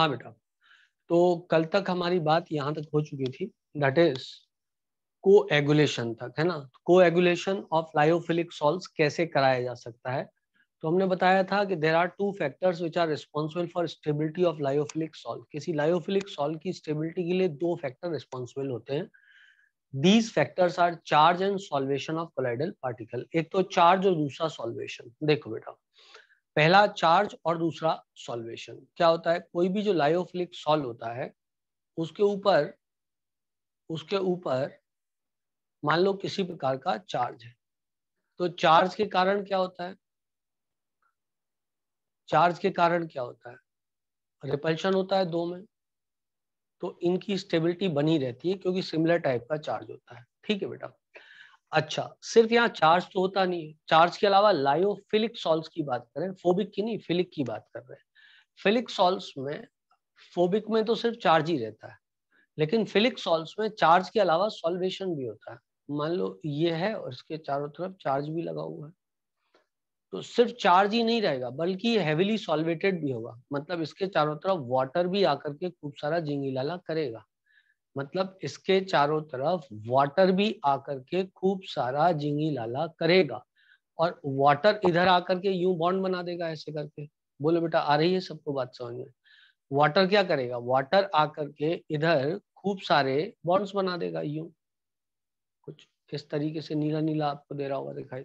हाँ बेटा तो कल तक हमारी बात यहाँ तक हो चुकी थी दैट इज को एगुलेशन तक है ना को एगुलेशन ऑफ लाइफिलिक सॉल्ट कैसे कराया जा सकता है तो हमने बताया था कि there are two factors which are responsible for stability of lyophilic sol किसी लाइफिलिक सॉल्ट की स्टेबिलिटी के लिए दो फैक्टर रिस्पॉन्सिबल होते हैं these factors are charge and solvation of colloidal particle एक तो चार्ज और दूसरा सॉल्वेशन देखो बेटा पहला चार्ज और दूसरा सॉल्वेशन क्या होता है कोई भी जो लायोफिलिक सॉल्व होता है उसके ऊपर उसके ऊपर मान लो किसी प्रकार का चार्ज है तो चार्ज के कारण क्या होता है चार्ज के कारण क्या होता है रिपल्शन होता है दो में तो इनकी स्टेबिलिटी बनी रहती है क्योंकि सिमिलर टाइप का चार्ज होता है ठीक है बेटा अच्छा सिर्फ यहाँ चार्ज तो होता नहीं है चार्ज के अलावा लायोफिलिक सॉल्स की बात करें फोबिक की नहीं फिलिक की बात कर रहे हैं फिलिक सॉल्स में फोबिक में तो सिर्फ चार्ज ही रहता है लेकिन फिलिक सॉल्स में चार्ज के अलावा सॉल्वेशन भी होता है मान लो ये है और इसके चारों तरफ चार्ज भी लगा हुआ है तो सिर्फ चार्ज ही नहीं रहेगा बल्कि हैविली सॉल्वेटेड भी होगा मतलब इसके चारों तरफ वाटर भी आकर के खूब सारा लाला करेगा मतलब इसके चारों तरफ वाटर भी आकर के खूब सारा जिंगी लाला करेगा और वाटर इधर आकर के यू बॉन्ड बना देगा ऐसे करके बोलो बेटा आ रही है सबको बात समझ में वाटर क्या करेगा वाटर आकर के इधर खूब सारे बॉन्ड्स बना देगा यू कुछ इस तरीके से नीला नीला आपको दे रहा होगा दिखाई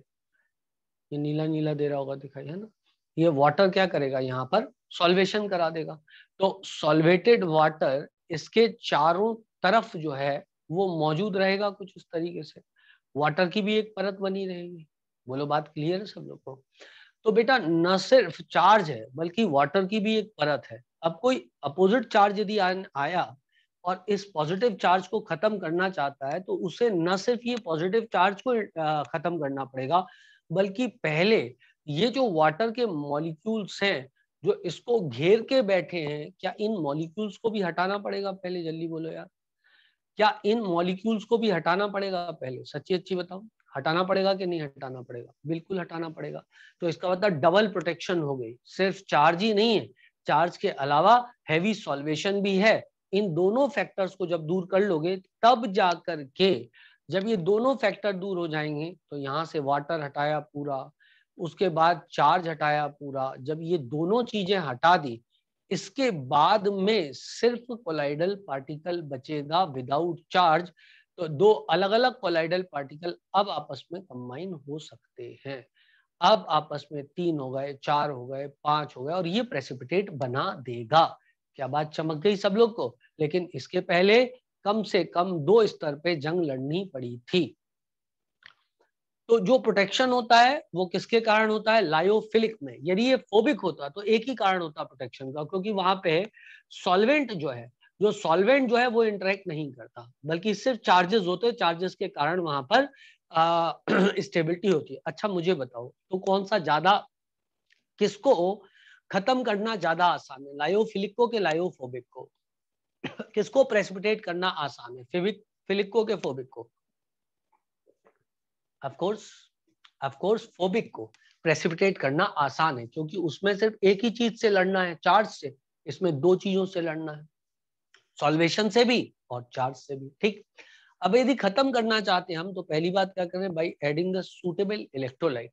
ये नीला नीला दे रहा होगा दिखाई है ना ये वाटर क्या करेगा यहाँ पर सॉल्वेशन करा देगा तो सॉल्वेटेड वाटर इसके चारों तरफ जो है वो मौजूद रहेगा कुछ उस तरीके से वाटर की भी एक परत बनी रहेगी बोलो बात क्लियर है सब लोग को तो बेटा न सिर्फ चार्ज है बल्कि वाटर की भी एक परत है अब कोई अपोजिट चार्ज यदि आया और इस पॉजिटिव चार्ज को खत्म करना चाहता है तो उसे न सिर्फ ये पॉजिटिव चार्ज को खत्म करना पड़ेगा बल्कि पहले ये जो वाटर के मॉलिक्यूल्स हैं जो इसको घेर के बैठे हैं क्या इन मॉलिक्यूल्स को भी हटाना पड़ेगा पहले जल्दी बोलो यार क्या इन मॉलिक्यूल्स को भी हटाना पड़ेगा पहले सच्ची अच्छी बताओ हटाना पड़ेगा कि नहीं हटाना पड़ेगा बिल्कुल हटाना पड़ेगा तो इसका मतलब डबल प्रोटेक्शन हो गई सिर्फ चार्ज ही नहीं है चार्ज के अलावा हैवी सॉल्वेशन भी है इन दोनों फैक्टर्स को जब दूर कर लोगे तब जाकर के जब ये दोनों फैक्टर दूर हो जाएंगे तो यहाँ से वाटर हटाया पूरा उसके बाद चार्ज हटाया पूरा जब ये दोनों चीजें हटा दी इसके बाद में सिर्फ कोलाइडल पार्टिकल बचेगा विदाउट चार्ज तो दो अलग अलग कोलाइडल पार्टिकल अब आपस में कंबाइन हो सकते हैं अब आपस में तीन हो गए चार हो गए पांच हो गए और ये प्रेसिपिटेट बना देगा क्या बात चमक गई सब लोग को लेकिन इसके पहले कम से कम दो स्तर पे जंग लड़नी पड़ी थी तो जो प्रोटेक्शन होता है वो किसके कारण होता है लायोफिलिक में यदि ये फोबिक होता तो एक ही कारण होता प्रोटेक्शन का क्योंकि वहां पे सॉल्वेंट जो है जो सॉल्वेंट जो है वो इंटरेक्ट नहीं करता बल्कि सिर्फ चार्जेस होते हैं चार्जेस के कारण वहां पर स्टेबिलिटी होती है अच्छा मुझे बताओ तो कौन सा ज्यादा किसको खत्म करना ज्यादा आसान है लायोफिलिक को के लायोफोबिक को किसको प्रेसिपिटेट करना आसान है फिलिक फिलिक को के फोबिक को ऑफ कोर्स फोबिक को प्रेसिपिटेट करना आसान है क्योंकि उसमें सिर्फ एक ही चीज से लड़ना है चार्ज से इसमें दो चीजों से लड़ना है सॉल्वेशन से भी और चार्ज से भी ठीक अब यदि खत्म करना चाहते हैं हम तो पहली बात क्या करें by adding the suitable electrolyte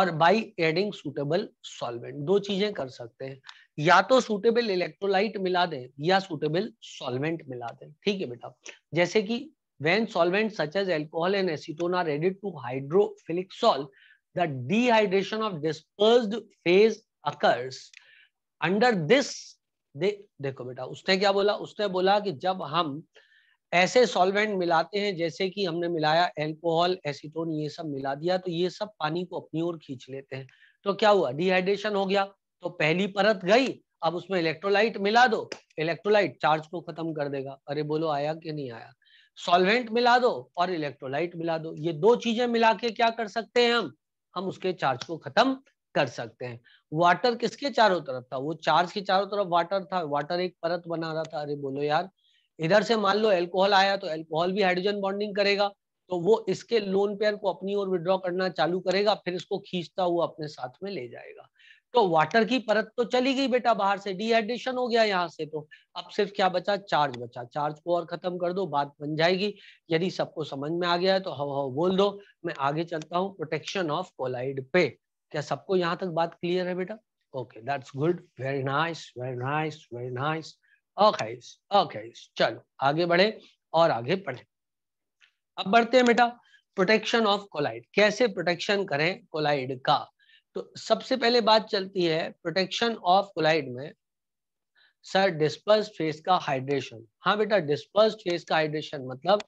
और बाई एडिंग सुटेबल सॉल्वेंट दो चीजें कर सकते हैं या तो सुटेबल इलेक्ट्रोलाइट मिला दें या सुटेबल सॉल्वेंट मिला दें ठीक है बेटा जैसे कि When solvents such as alcohol and acetone are added to hydrophilic salt, the dehydration of dispersed phase occurs. Under this दे देखो बेटा उसने क्या बोला उसने बोला कि जब हम ऐसे सॉल्वेंट मिलाते हैं जैसे कि हमने मिलाया एल्कोहल एसीटोन ये सब मिला दिया तो ये सब पानी को अपनी ओर खींच लेते हैं तो क्या हुआ डिहाइड्रेशन हो गया तो पहली परत गई अब उसमें इलेक्ट्रोलाइट मिला दो इलेक्ट्रोलाइट चार्ज को खत्म कर देगा अरे बोलो आया कि नहीं आया सॉल्वेंट मिला दो और इलेक्ट्रोलाइट मिला दो ये दो चीजें मिला के क्या कर सकते हैं हम हम उसके चार्ज को खत्म कर सकते हैं वाटर किसके चारों तरफ था वो चार्ज के चारों तरफ वाटर था वाटर एक परत बना रहा था अरे बोलो यार इधर से मान लो एल्कोहल आया तो एल्कोहल भी हाइड्रोजन बॉन्डिंग करेगा तो वो इसके लोन पेयर को अपनी ओर विड्रॉ करना चालू करेगा फिर इसको खींचता हुआ अपने साथ में ले जाएगा तो वाटर की परत तो चली गई बेटा बाहर से डिहाइड्रेशन हो गया यहाँ से तो अब सिर्फ क्या बचा चार्ज बचा चार्ज को और खत्म कर दो बात बन जाएगी यदि सबको समझ में आ गया है तो हव हव बोल दो मैं आगे चलता हूँ प्रोटेक्शन ऑफ कोलाइड पे क्या सबको यहाँ तक बात क्लियर है बेटा okay that's good very nice very nice very nice okay okay चलो आगे बढ़े और आगे पढ़े अब बढ़ते हैं बेटा प्रोटेक्शन ऑफ कोलाइड कैसे प्रोटेक्शन करें कोलाइड का तो सबसे पहले बात चलती है प्रोटेक्शन ऑफ कोलाइड में सर डिस्पर्स फेस का हाइड्रेशन हाँ बेटा डिस्पर्स फेस का हाइड्रेशन मतलब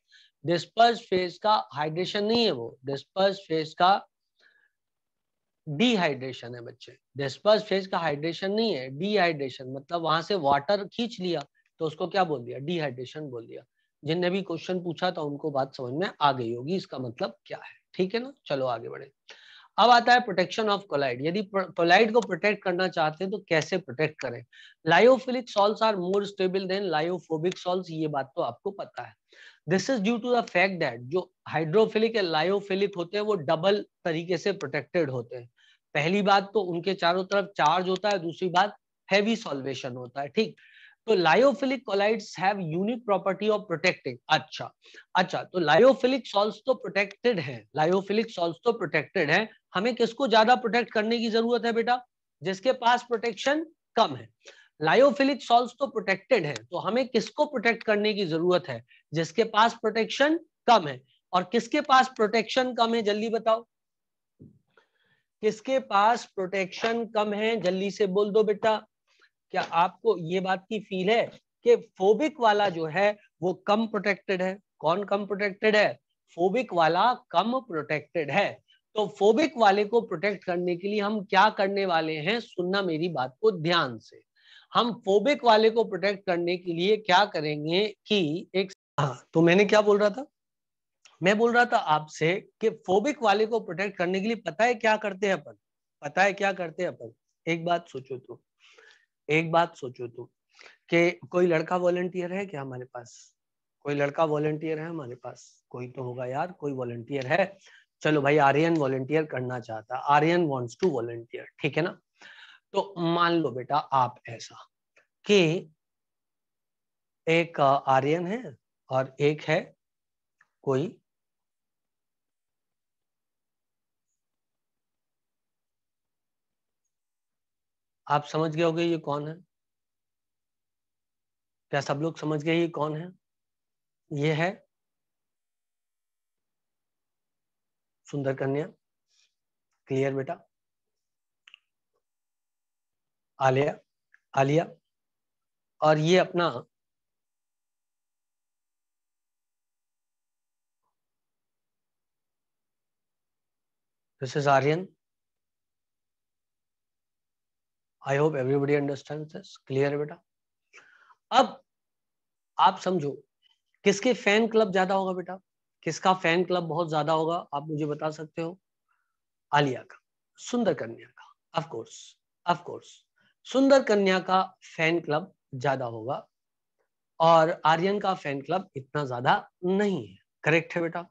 डिस्पर्स फेस का हाइड्रेशन नहीं है वो डिस्पर्स फेस का डिहाइड्रेशन है बच्चे डिस्पर्स फेज का हाइड्रेशन नहीं है डिहाइड्रेशन मतलब वहां से वाटर खींच लिया तो उसको क्या बोल दिया डिहाइड्रेशन बोल दिया जिनने भी क्वेश्चन पूछा था उनको बात समझ में आ गई होगी इसका मतलब क्या है ठीक है ना चलो आगे बढ़े अब आता है प्रोटेक्शन ऑफ कोलाइड यदि कोलाइड को प्रोटेक्ट करना चाहते हैं तो कैसे प्रोटेक्ट करें lyophilic sols are more stable than lyophobic sols ये बात तो आपको पता है this is due to the fact that जो हाइड्रोफिलिक या लायोफिलिक होते हैं वो डबल तरीके से प्रोटेक्टेड होते हैं पहली बात तो उनके चारों तरफ चार्ज होता है दूसरी बात हैवी सॉल्वेशन होता है ठीक तो lyophilic colloids have unique property of protecting अच्छा अच्छा तो लायोफिलिक सॉल्स तो प्रोटेक्टेड है लायोफिलिक सॉल्स तो प्रोटेक्टेड है हमें किसको ज्यादा प्रोटेक्ट करने की जरूरत है बेटा जिसके पास प्रोटेक्शन कम है लायोफिलिक सॉल्स तो प्रोटेक्टेड है तो हमें किसको प्रोटेक्ट करने की जरूरत है जिसके पास प्रोटेक्शन कम है और किसके पास प्रोटेक्शन कम है जल्दी बताओ किसके पास प्रोटेक्शन कम है जल्दी से बोल दो बेटा क्या आपको ये बात की फील है कि फोबिक वाला जो है वो कम प्रोटेक्टेड है कौन कम प्रोटेक्टेड है फोबिक वाला कम प्रोटेक्टेड है तो फोबिक वाले को प्रोटेक्ट करने के लिए हम क्या करने वाले हैं सुनना मेरी बात को ध्यान से हम फोबिक वाले को प्रोटेक्ट करने के लिए क्या करेंगे कि एक हाँ तो मैंने क्या बोल रहा था मैं बोल रहा था आपसे कि फोबिक वाले को प्रोटेक्ट करने के लिए पता है क्या करते हैं अपन पता है क्या करते हैं अपन एक बात सोचो तो एक बात सोचो तो कि कोई लड़का वॉलंटियर है क्या हमारे पास कोई लड़का वॉलंटियर है हमारे पास कोई तो होगा यार कोई वॉलंटियर है चलो भाई आर्यन वॉलेंटियर करना चाहता आर्यन वॉन्ट्स टू वॉलेंटियर ठीक है ना तो मान लो बेटा आप ऐसा कि एक आर्यन है और एक है कोई आप समझ गए होगे ये कौन है क्या सब लोग समझ गए ये कौन है ये है सुंदर कन्या क्लियर बेटा आलिया आलिया और ये अपना this is Aryan I hope everybody understand this clear है बेटा अब आप समझो किसके फैन क्लब ज्यादा होगा बेटा किसका फैन क्लब बहुत ज्यादा होगा आप मुझे बता सकते हो आलिया का सुंदर कन्या का ऑफ कोर्स सुंदर कन्या का फैन क्लब ज्यादा होगा और आर्यन का फैन क्लब इतना ज्यादा नहीं है करेक्ट है बेटा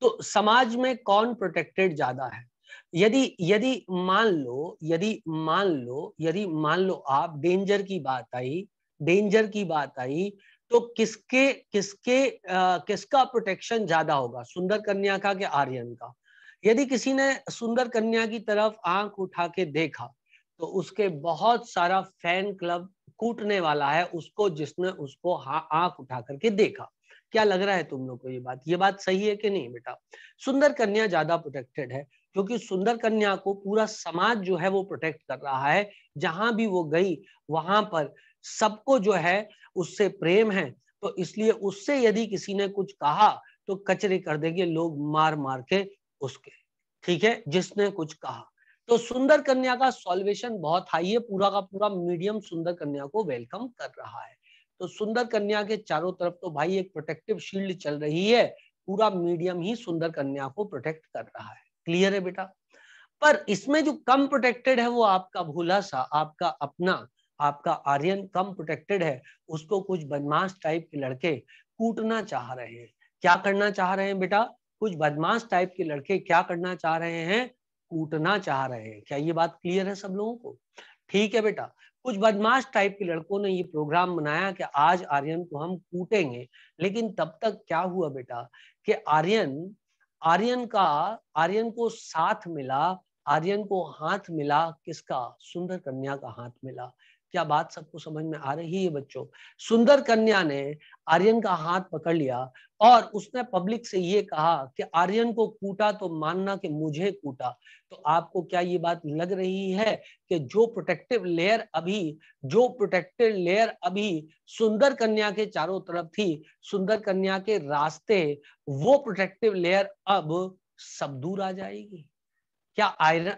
तो समाज में कौन प्रोटेक्टेड ज्यादा है यदि यदि मान लो यदि मान लो यदि मान लो आप डेंजर की बात आई डेंजर की बात आई तो किसके किसके आ, किसका प्रोटेक्शन ज्यादा होगा सुंदर कन्या का कि आर्यन का यदि किसी ने सुंदर कन्या की तरफ आंख उठा के देखा तो उसके बहुत सारा फैन क्लब कूटने वाला है उसको जिसने उसको आंख उठा करके देखा क्या लग रहा है तुम लोग को ये बात ये बात सही है कि नहीं बेटा सुंदर कन्या ज्यादा प्रोटेक्टेड है क्योंकि सुंदर कन्या को पूरा समाज जो है वो प्रोटेक्ट कर रहा है जहां भी वो गई वहां पर सबको जो है उससे प्रेम है तो इसलिए उससे यदि किसी ने कुछ कहा तो कचरे कर देंगे लोग मार मार के उसके ठीक है जिसने कुछ कहा तो सुंदर कन्या का सॉल्वेशन बहुत हाई है पूरा का पूरा मीडियम सुंदर कन्या को वेलकम कर रहा है तो सुंदर कन्या के चारों तरफ तो भाई एक प्रोटेक्टिव शील्ड चल रही है पूरा मीडियम ही सुंदर कन्या को प्रोटेक्ट कर रहा है क्लियर है बेटा पर इसमें जो कम प्रोटेक्टेड है वो आपका भोला सा आपका अपना आपका आर्यन कम प्रोटेक्टेड है उसको कुछ बदमाश टाइप के लड़के कूटना चाह रहे हैं क्या करना चाह रहे हैं बेटा कुछ बदमाश टाइप के लड़के क्या करना चाह रहे हैं कूटना चाह रहे हैं क्या ये बात क्लियर है सब लोगों को ठीक है बेटा कुछ बदमाश टाइप के लड़कों ने ये प्रोग्राम बनाया कि आज आर्यन को हम कूटेंगे लेकिन तब तक क्या हुआ बेटा कि आर्यन आर्यन का आर्यन को साथ मिला आर्यन को हाथ मिला किसका सुंदर कन्या का हाथ मिला क्या बात सबको समझ में आ रही है बच्चों सुंदर कन्या ने आर्यन का हाथ पकड़ लिया और उसने पब्लिक से ये कहा कि आर्यन को कूटा तो मानना कि मुझे कूटा तो आपको क्या ये बात लग रही है कि जो प्रोटेक्टिव लेयर अभी जो प्रोटेक्टिव लेयर अभी सुंदर कन्या के चारों तरफ थी सुंदर कन्या के रास्ते वो प्रोटेक्टिव लेयर अब सब दूर आ जाएगी क्या आयरन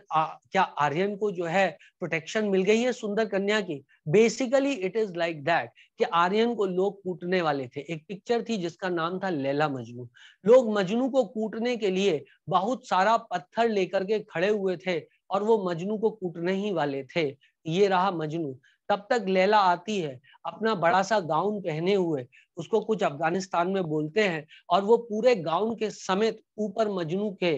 क्या आर्यन को जो है प्रोटेक्शन मिल गई है सुंदर कन्या की basically it is like that कि आर्यन को लोग कूटने वाले थे एक पिक्चर थी जिसका नाम था लैला मजनू लोग मजनू को कूटने के लिए बहुत सारा पत्थर लेकर के खड़े हुए थे और वो मजनू को कूटने ही वाले थे ये रहा मजनू तब तक लैला आती है अपना बड़ा सा गाउन पहने हुए उसको कुछ अफगानिस्तान में बोलते हैं और वो पूरे गाउन के समेत ऊपर मजनू के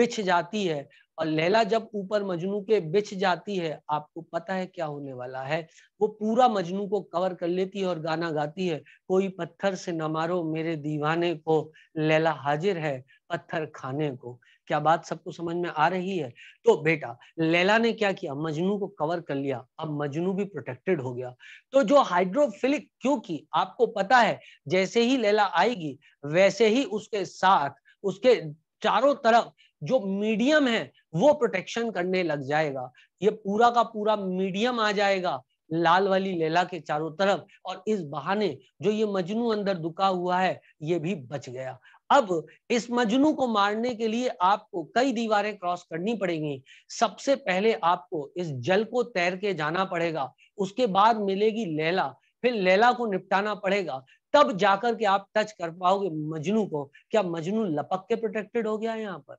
बिछ जाती है और लैला जब ऊपर मजनू के बिछ जाती है आपको पता है क्या होने वाला है वो पूरा मजनू को कवर कर लेती है और गाना गाती है कोई पत्थर से न मारो मेरे दीवाने को लैला हाजिर है पत्थर खाने को क्या बात सबको समझ में आ रही है तो बेटा लैला ने क्या किया मजनू को कवर कर लिया अब मजनू भी प्रोटेक्टेड हो गया तो जो हाइड्रोफिलिक क्योंकि आपको पता है जैसे ही लैला आएगी वैसे ही उसके साथ उसके चारों तरफ जो मीडियम है वो प्रोटेक्शन करने लग जाएगा ये पूरा का पूरा मीडियम आ जाएगा लाल वाली लेला के चारों तरफ और इस बहाने जो ये मजनू अंदर दुका हुआ है ये भी बच गया अब इस मजनू को मारने के लिए आपको कई दीवारें क्रॉस करनी पड़ेंगी सबसे पहले आपको इस जल को तैर के जाना पड़ेगा उसके बाद मिलेगी लेला फिर लेला को निपटाना पड़ेगा तब जाकर के आप टच कर पाओगे मजनू को क्या मजनू लपक के प्रोटेक्टेड हो गया यहाँ पर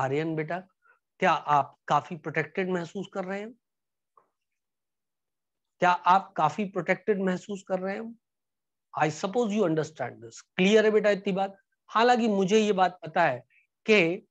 आर्यन बेटा क्या आप काफी प्रोटेक्टेड महसूस कर रहे हैं क्या आप काफी प्रोटेक्टेड महसूस कर रहे हैं I suppose you understand this clear है बेटा इतनी बात हालांकि मुझे ये बात पता है कि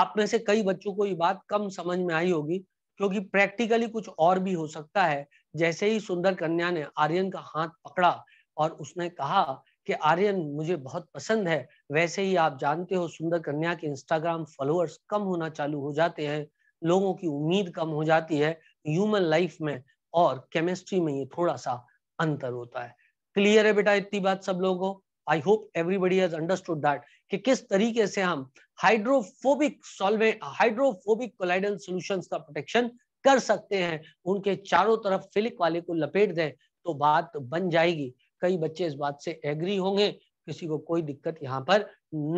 आप में से कई बच्चों को ये बात कम समझ में आई होगी क्योंकि प्रैक्टिकली कुछ और भी हो सकता है जैसे ही सुंदर कन्या ने आर्यन का हाथ पकड़ा और उसने कहा कि आर्यन मुझे बहुत पसंद है वैसे ही आप जानते हो सुंदर कन्या के इंस्टाग्राम फॉलोअर्स कम होना चालू हो जाते हैं लोगों की उम्मीद कम हो जाती है ह्यूमन लाइफ में और केमिस्ट्री में ये थोड़ा सा अंतर होता है क्लियर है बेटा इतनी बात सब लोगों I hope everybody has understood that कि किस तरीके से हम hydrophobic solvent hydrophobic colloidal solutions का प्रोटेक्शन कर सकते हैं उनके चारों तरफ फिलिक वाले को लपेट दें तो बात बन जाएगी कई बच्चे इस बात से एग्री होंगे किसी को कोई दिक्कत यहाँ पर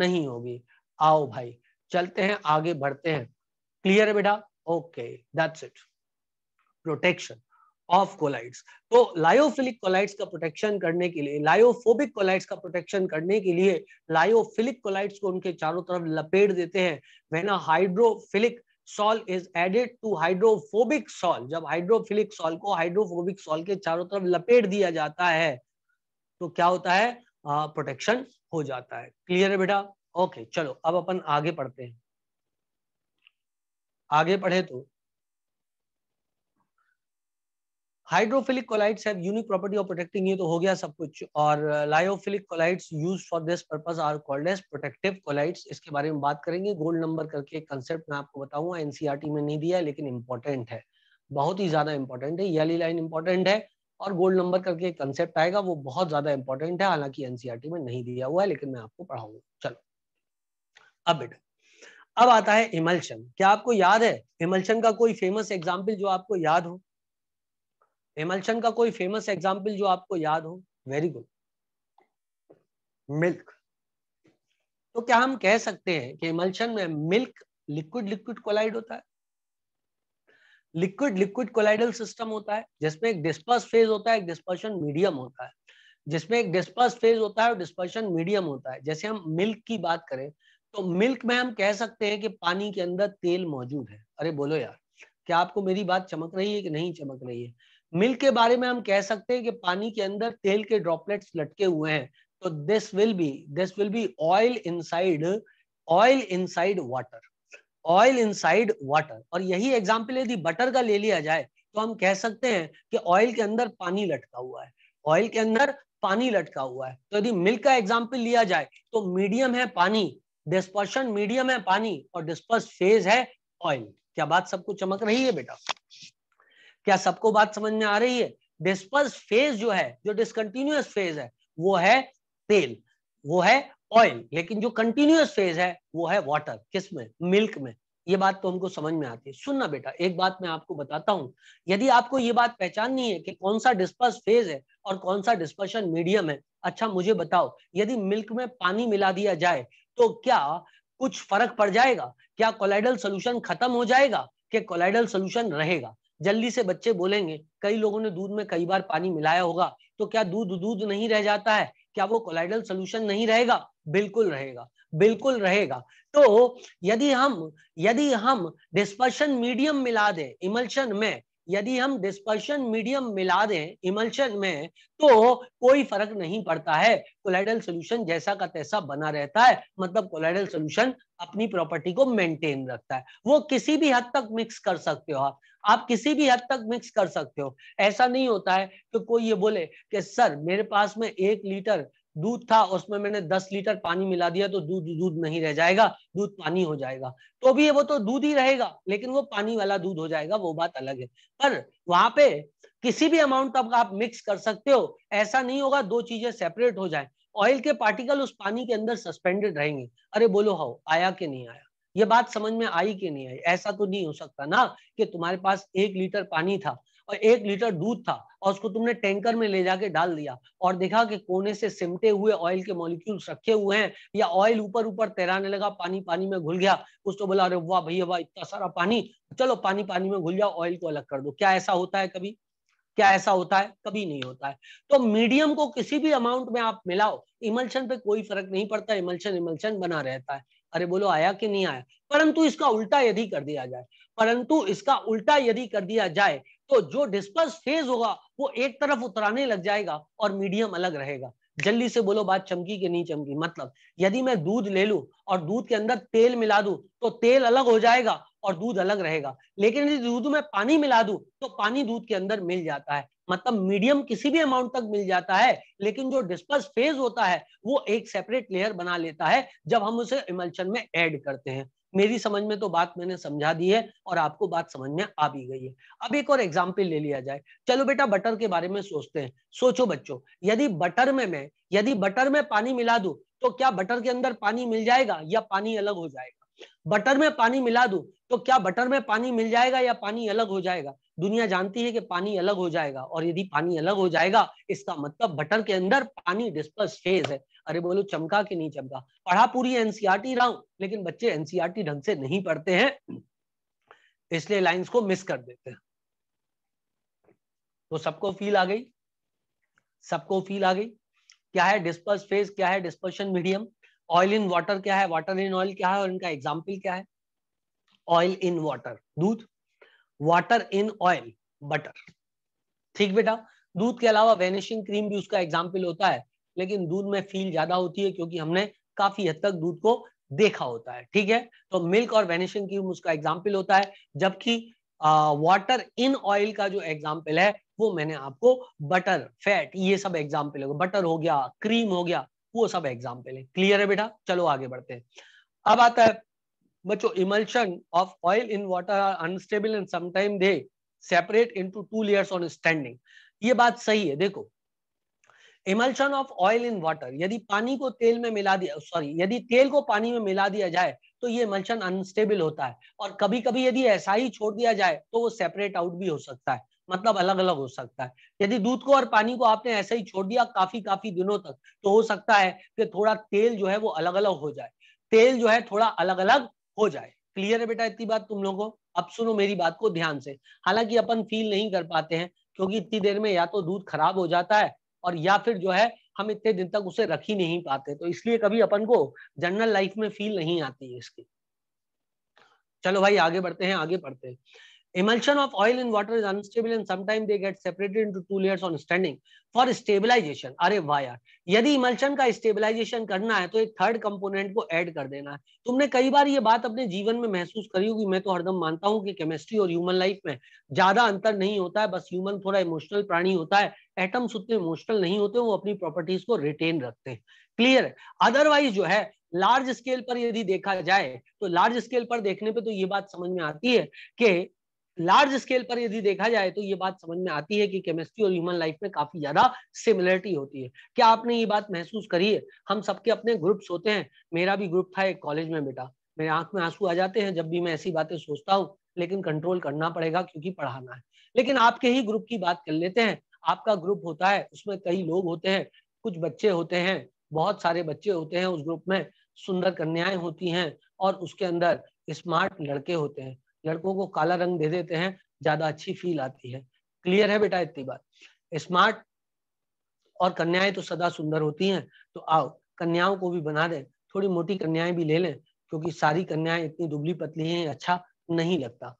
नहीं होगी आओ भाई चलते हैं आगे बढ़ते हैं क्लियर है बेटा okay that's it protection of colloids तो लायोफिलिक कोलाइड्स का प्रोटेक्शन करने के लिए लायोफोबिक कोलाइड्स का प्रोटेक्शन करने के लिए लायोफिलिक कोलाइड्स को उनके चारों तरफ लपेट देते हैं ना hydrophilic sol is added to hydrophobic sol जब हाइड्रोफिलिक सॉल को हाइड्रोफोबिक सॉल के चारों तरफ लपेट दिया जाता है तो क्या होता है प्रोटेक्शन हो जाता है क्लियर है बेटा ओके चलो अब अपन आगे पढ़ते हैं आगे पढ़े तो hydrophilic colloids have unique property of protecting ये तो हो गया सब कुछ और lyophilic colloids use for this purpose are called as protective colloids इसके बारे में बात करेंगे गोल्ड नंबर करके एक कंसेप्ट मैं आपको बताऊंगा एनसीईआरटी e में नहीं दिया है लेकिन इंपॉर्टेंट है बहुत ही ज्यादा इंपॉर्टेंट है येली लाइन इंपॉर्टेंट है और गोल्ड नंबर करके एक कंसेप्ट आएगा वो बहुत ज्यादा इंपॉर्टेंट है हालांकि एनसीआरटी e में नहीं दिया हुआ है लेकिन मैं आपको पढ़ाऊंगा चलो अब बेटा अब आता है इमल्शन क्या आपको याद है इमल्शन का कोई फेमस एग्जाम्पल जो आपको याद हो इमल्शन का कोई फेमस एग्जाम्पल जो आपको याद हो वेरी गुड मिल्क तो क्या हम कह सकते हैं कि इमल्शन में मिल्क लिक्विड लिक्विड कोलाइड होता है लिक्विड लिक्विड कोलाइडल सिस्टम होता है जिसमें एक डिस्पर्स फेज होता है एक डिस्पर्शन मीडियम होता है जिसमें एक डिस्पर्स फेज होता है और डिस्पर्शन मीडियम होता है जैसे हम मिल्क की बात करें तो मिल्क में हम कह सकते हैं कि पानी के अंदर तेल मौजूद है अरे बोलो यार क्या आपको मेरी बात चमक रही है कि नहीं चमक रही है मिल्क के बारे में हम कह सकते हैं कि पानी के अंदर तेल के ड्रॉपलेट्स लटके हुए हैं तो this will be this will be oil inside oil inside water oil inside water और यही एग्जाम्पल यदि बटर का ले लिया जाए तो हम कह सकते हैं कि ऑयल के अंदर पानी लटका हुआ है ऑयल के अंदर पानी लटका हुआ है तो यदि मिल्क का एग्जाम्पल लिया जाए तो मीडियम है पानी डिस्पर्शन मीडियम है पानी और डिस्पर्स फेज है ऑयल क्या बात सबको चमक रही है बेटा क्या सबको बात समझ में आ रही है डिस्पर्स फेज जो है जो डिस्कंटिन्यूस फेज है वो है तेल वो है ऑयल लेकिन जो कंटिन्यूस फेज है वो है वाटर किस में मिल्क में ये बात तो हमको समझ में आती है सुनना बेटा एक बात मैं आपको बताता हूँ यदि आपको ये बात पहचाननी है कि कौन सा डिस्पर्स फेज है और कौन सा डिस्पर्शन मीडियम है अच्छा मुझे बताओ यदि मिल्क में पानी मिला दिया जाए तो क्या कुछ फर्क पड़ जाएगा क्या कोलाइडल सोल्यूशन खत्म हो जाएगा कि कोलाइडल सोल्यूशन रहेगा जल्दी से बच्चे बोलेंगे कई लोगों ने दूध में कई बार पानी मिलाया होगा तो क्या दूध दूध नहीं रह जाता है क्या वो कोलाइडल सोल्यूशन नहीं रहेगा बिल्कुल रहेगा बिल्कुल रहेगा तो यदि हम यदि हम डिस्पर्शन मीडियम मिला दें इमल्शन में यदि हम डिस्पर्शन मीडियम मिला दें इमल्शन में तो कोई फर्क नहीं पड़ता है कोलाइडल सोल्यूशन जैसा का तैसा बना रहता है मतलब कोलाइडल सोल्यूशन अपनी प्रॉपर्टी को मेंटेन रखता है वो किसी भी हद तक मिक्स कर सकते हो आप आप किसी भी हद तक मिक्स कर सकते हो ऐसा नहीं होता है कि कोई ये बोले कि सर मेरे पास में एक लीटर दूध था उसमें मैंने दस लीटर पानी मिला दिया तो दूध दूध नहीं रह जाएगा दूध पानी हो जाएगा तो भी वो तो दूध ही रहेगा लेकिन वो पानी वाला दूध हो जाएगा वो बात अलग है पर वहां पे किसी भी अमाउंट तक आप मिक्स कर सकते हो ऐसा नहीं होगा दो चीजें सेपरेट हो जाए ऑयल के पार्टिकल उस पानी के अंदर सस्पेंडेड रहेंगे अरे बोलो हाउ आया कि नहीं आया ये बात समझ में आई कि नहीं आई ऐसा तो नहीं हो सकता ना कि तुम्हारे पास एक लीटर पानी था और एक लीटर दूध था और उसको तुमने टैंकर में ले जाके डाल दिया और देखा कि कोने से सिमटे हुए ऑयल के मॉलिक्यूल्स रखे हुए हैं या ऑयल ऊपर ऊपर तैराने लगा पानी पानी में घुल गया तो बोला अरे वाह भैया वाह इतना सारा पानी चलो पानी पानी में घुल जाओ ऑयल को अलग कर दो क्या ऐसा होता है कभी क्या ऐसा होता है कभी नहीं होता है तो मीडियम को किसी भी अमाउंट में आप मिलाओ इमल्शन पे कोई फर्क नहीं पड़ता इमल्शन इमल्शन बना रहता है अरे बोलो आया कि नहीं आया परंतु इसका उल्टा यदि कर दिया जाए परंतु इसका उल्टा यदि कर दिया जाए तो जो डिस्पर्स फेज होगा वो एक तरफ उतराने लग जाएगा और मीडियम अलग रहेगा जल्दी से बोलो बात चमकी कि नहीं चमकी मतलब यदि मैं दूध ले लू और दूध के अंदर तेल मिला दू तो तेल अलग हो जाएगा और दूध अलग रहेगा लेकिन यदि दूध में पानी मिला दू तो पानी दूध के अंदर मिल जाता है मतलब मीडियम किसी भी अमाउंट तक मिल जाता है लेकिन जो डिस्पर्स फेज होता है वो एक सेपरेट लेयर बना लेता है जब हम उसे इमल्शन में ऐड करते हैं मेरी समझ में तो बात मैंने समझा दी है और आपको बात समझ में आ भी गई है अब एक और एग्जाम्पल ले लिया जाए चलो बेटा बटर के बारे में सोचते हैं सोचो बच्चों यदि बटर में मैं यदि बटर में पानी मिला दू तो क्या बटर के अंदर पानी मिल जाएगा या पानी अलग हो जाएगा बटर में पानी मिला दू तो क्या बटर में पानी मिल जाएगा या पानी अलग हो जाएगा दुनिया जानती है कि पानी अलग हो जाएगा और यदि पानी अलग हो जाएगा इसका मतलब बटर के अंदर पानी डिस्पर्स फेज है अरे बोलो चमका कि नहीं चमका पढ़ा पूरी एनसीआरटी रहा हूं लेकिन बच्चे एनसीआरटी e ढंग से नहीं पढ़ते हैं इसलिए लाइंस को मिस कर देते हैं तो सबको फील आ गई सबको फील आ गई क्या है डिस्पर्स फेज क्या है dispersion medium oil in water क्या है वाटर इन ऑयल क्या है और इनका एग्जाम्पल क्या है ऑयल इन वाटर दूध वाटर इन ऑयल बटर ठीक बेटा दूध के अलावा वेनिशिंग क्रीम भी उसका एग्जाम्पल होता है लेकिन दूध में फील ज्यादा होती है क्योंकि हमने काफी हद तक दूध को देखा होता है ठीक है तो मिल्क और वेनिशिंग क्रीम उसका एग्जाम्पल होता है जबकि वाटर इन ऑयल का जो एग्जाम्पल है वो मैंने आपको बटर फैट ये सब एग्जाम्पल हो बटर हो गया क्रीम हो गया वो सब एग्जाम्पल है क्लियर है बेटा चलो आगे बढ़ते हैं अब आता है much emulsion of oil in water are unstable and sometimes they separate into two layers on standing ये बात सही है देखो emulsion of oil in water यदि पानी को तेल में मिला दिया सॉरी यदि तेल को पानी में मिला दिया जाए तो ये इमल्शन अनस्टेबल होता है और कभी कभी यदि ऐसा ही छोड़ दिया जाए तो वो सेपरेट आउट भी हो सकता है मतलब अलग अलग हो सकता है यदि दूध को और पानी को आपने ऐसे ही छोड़ दिया काफी काफी दिनों तक तो हो सकता है कि थोड़ा तेल जो है वो अलग अलग हो जाए तेल जो है थोड़ा अलग अलग हो जाए क्लियर है बेटा इतनी बात तुम लोगों को अब सुनो मेरी बात को ध्यान से हालांकि अपन फील नहीं कर पाते हैं क्योंकि इतनी देर में या तो दूध खराब हो जाता है और या फिर जो है हम इतने दिन तक उसे रख ही नहीं पाते तो इसलिए कभी अपन को जनरल लाइफ में फील नहीं आती है इसकी चलो भाई आगे बढ़ते हैं आगे पढ़ते हैं Emulsion of oil in water is unstable and sometimes they get separated into two layers on standing for stabilization. अरे वाह यार यदि इमल्शन का स्टेबलाइजेशन करना है तो एक थर्ड कंपोनेंट को ऐड कर देना है तुमने कई बार ये बात अपने जीवन में महसूस करी होगी मैं तो हरदम मानता हूँ कि केमिस्ट्री और ह्यूमन लाइफ में ज्यादा अंतर नहीं होता है बस ह्यूमन थोड़ा इमोशनल प्राणी होता है एटम्स उतने इमोशनल नहीं होते वो अपनी प्रॉपर्टीज को रिटेन रखते हैं क्लियर है अदरवाइज जो है लार्ज स्केल पर यदि देखा जाए तो लार्ज स्केल पर देखने पे तो ये बात समझ में आती है कि लार्ज स्केल पर यदि देखा जाए तो ये बात समझ में आती है कि केमिस्ट्री और ह्यूमन लाइफ में काफी ज्यादा सिमिलरिटी होती है क्या आपने ये बात महसूस करी है हम सबके अपने ग्रुप्स होते हैं मेरा भी ग्रुप था एक कॉलेज में बेटा मेरे आंख में आंसू आ जाते हैं जब भी मैं ऐसी बातें सोचता हूँ लेकिन कंट्रोल करना पड़ेगा क्योंकि पढ़ाना है लेकिन आपके ही ग्रुप की बात कर लेते हैं आपका ग्रुप होता है उसमें कई लोग होते हैं कुछ बच्चे होते हैं बहुत सारे बच्चे होते हैं उस ग्रुप में सुंदर कन्याएं होती हैं और उसके अंदर स्मार्ट लड़के होते हैं लड़कों को काला रंग दे देते हैं ज्यादा अच्छी फील आती है क्लियर है बेटा इतनी बात स्मार्ट और कन्याएं तो सदा सुंदर होती हैं तो आओ कन्याओं को भी बना दें थोड़ी मोटी कन्याएं भी ले लें क्योंकि सारी कन्याएं इतनी दुबली पतली हैं अच्छा नहीं लगता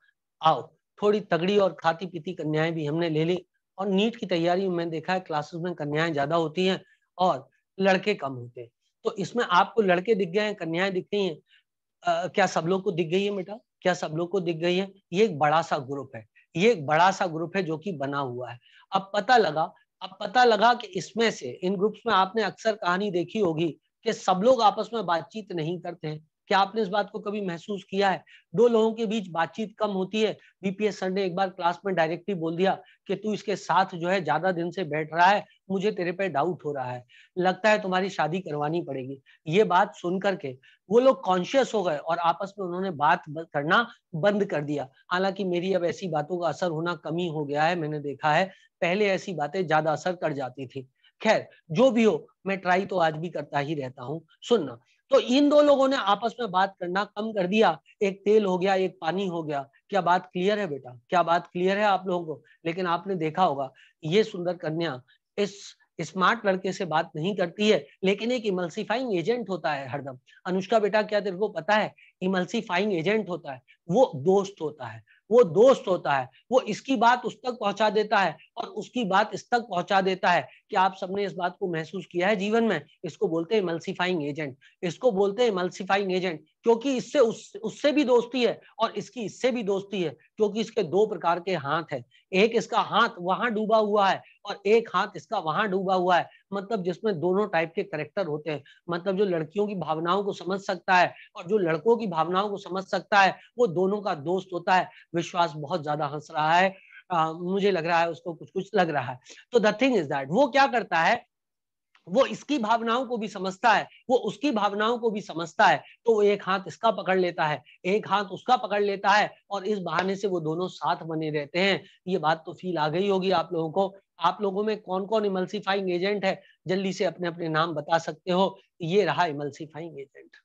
आओ थोड़ी तगड़ी और खाती पीती कन्याएं भी हमने ले ली और नीट की तैयारी में देखा है क्लासेस में कन्याएं ज्यादा होती हैं और लड़के कम होते हैं तो इसमें आपको लड़के दिख गए हैं कन्याएं दिख गई हैं क्या सब लोग को दिख गई है बेटा क्या सब लोग को दिख गई है ये एक बड़ा सा ग्रुप है ये एक बड़ा सा ग्रुप है जो कि बना हुआ है अब पता लगा अब पता लगा कि इसमें से इन ग्रुप्स में आपने अक्सर कहानी देखी होगी कि सब लोग आपस में बातचीत नहीं करते हैं क्या आपने इस बात को कभी महसूस किया है दो लोगों के बीच बातचीत कम होती है बीपीएस सर ने एक बार क्लास में डायरेक्टली बोल दिया कि तू इसके साथ जो है ज्यादा दिन से बैठ रहा है मुझे तेरे पे डाउट हो रहा है लगता है तुम्हारी शादी करवानी पड़ेगी ये बात सुन करके वो लोग कॉन्शियस हो गए और आपस में उन्होंने बात करना बंद कर दिया हालांकि मेरी अब ऐसी बातों का असर होना कमी हो गया है मैंने देखा है पहले ऐसी बातें ज्यादा असर कर जाती थी खैर जो भी हो मैं ट्राई तो आज भी करता ही रहता हूँ सुनना तो इन दो लोगों ने आपस में बात करना कम कर दिया एक तेल हो गया एक पानी हो गया क्या बात क्लियर है बेटा क्या बात क्लियर है आप लोगों को लेकिन आपने देखा होगा ये सुंदर कन्या इस स्मार्ट लड़के से बात नहीं करती है लेकिन एक इमल्सिफाइंग एजेंट होता है हरदम अनुष्का बेटा क्या तेरे को पता है इमल्सिफाइंग एजेंट होता है वो दोस्त होता है वो दोस्त होता है वो इसकी बात उस तक पहुंचा देता है और उसकी बात इस तक पहुंचा देता है कि आप सबने इस बात को महसूस किया है जीवन में इसको बोलते हैं मल्सिफाइंग एजेंट इसको बोलते हैं मल्सिफाइंग एजेंट क्योंकि इससे उस उससे भी दोस्ती है और इसकी इससे भी दोस्ती है क्योंकि इसके दो प्रकार के हाथ है एक इसका हाथ वहां डूबा हुआ है और एक हाथ इसका वहां डूबा हुआ है मतलब जिसमें दोनों टाइप के करेक्टर होते हैं मतलब जो लड़कियों की भावनाओं को समझ सकता है और जो लड़कों की भावनाओं को समझ सकता है वो दोनों का दोस्त होता है विश्वास बहुत ज्यादा हंस रहा है आ, मुझे लग रहा है उसको कुछ कुछ लग रहा है तो द थिंग इज दैट वो क्या करता है वो इसकी भावनाओं को भी समझता है वो उसकी भावनाओं को भी समझता है तो वो एक हाथ इसका पकड़ लेता है एक हाथ उसका पकड़ लेता है और इस बहाने से वो दोनों साथ बने रहते हैं ये बात तो फील आ गई होगी आप लोगों को आप लोगों में कौन कौन इमल्सिफाइंग एजेंट है जल्दी से अपने अपने नाम बता सकते हो ये रहा इमल्सिफाइंग एजेंट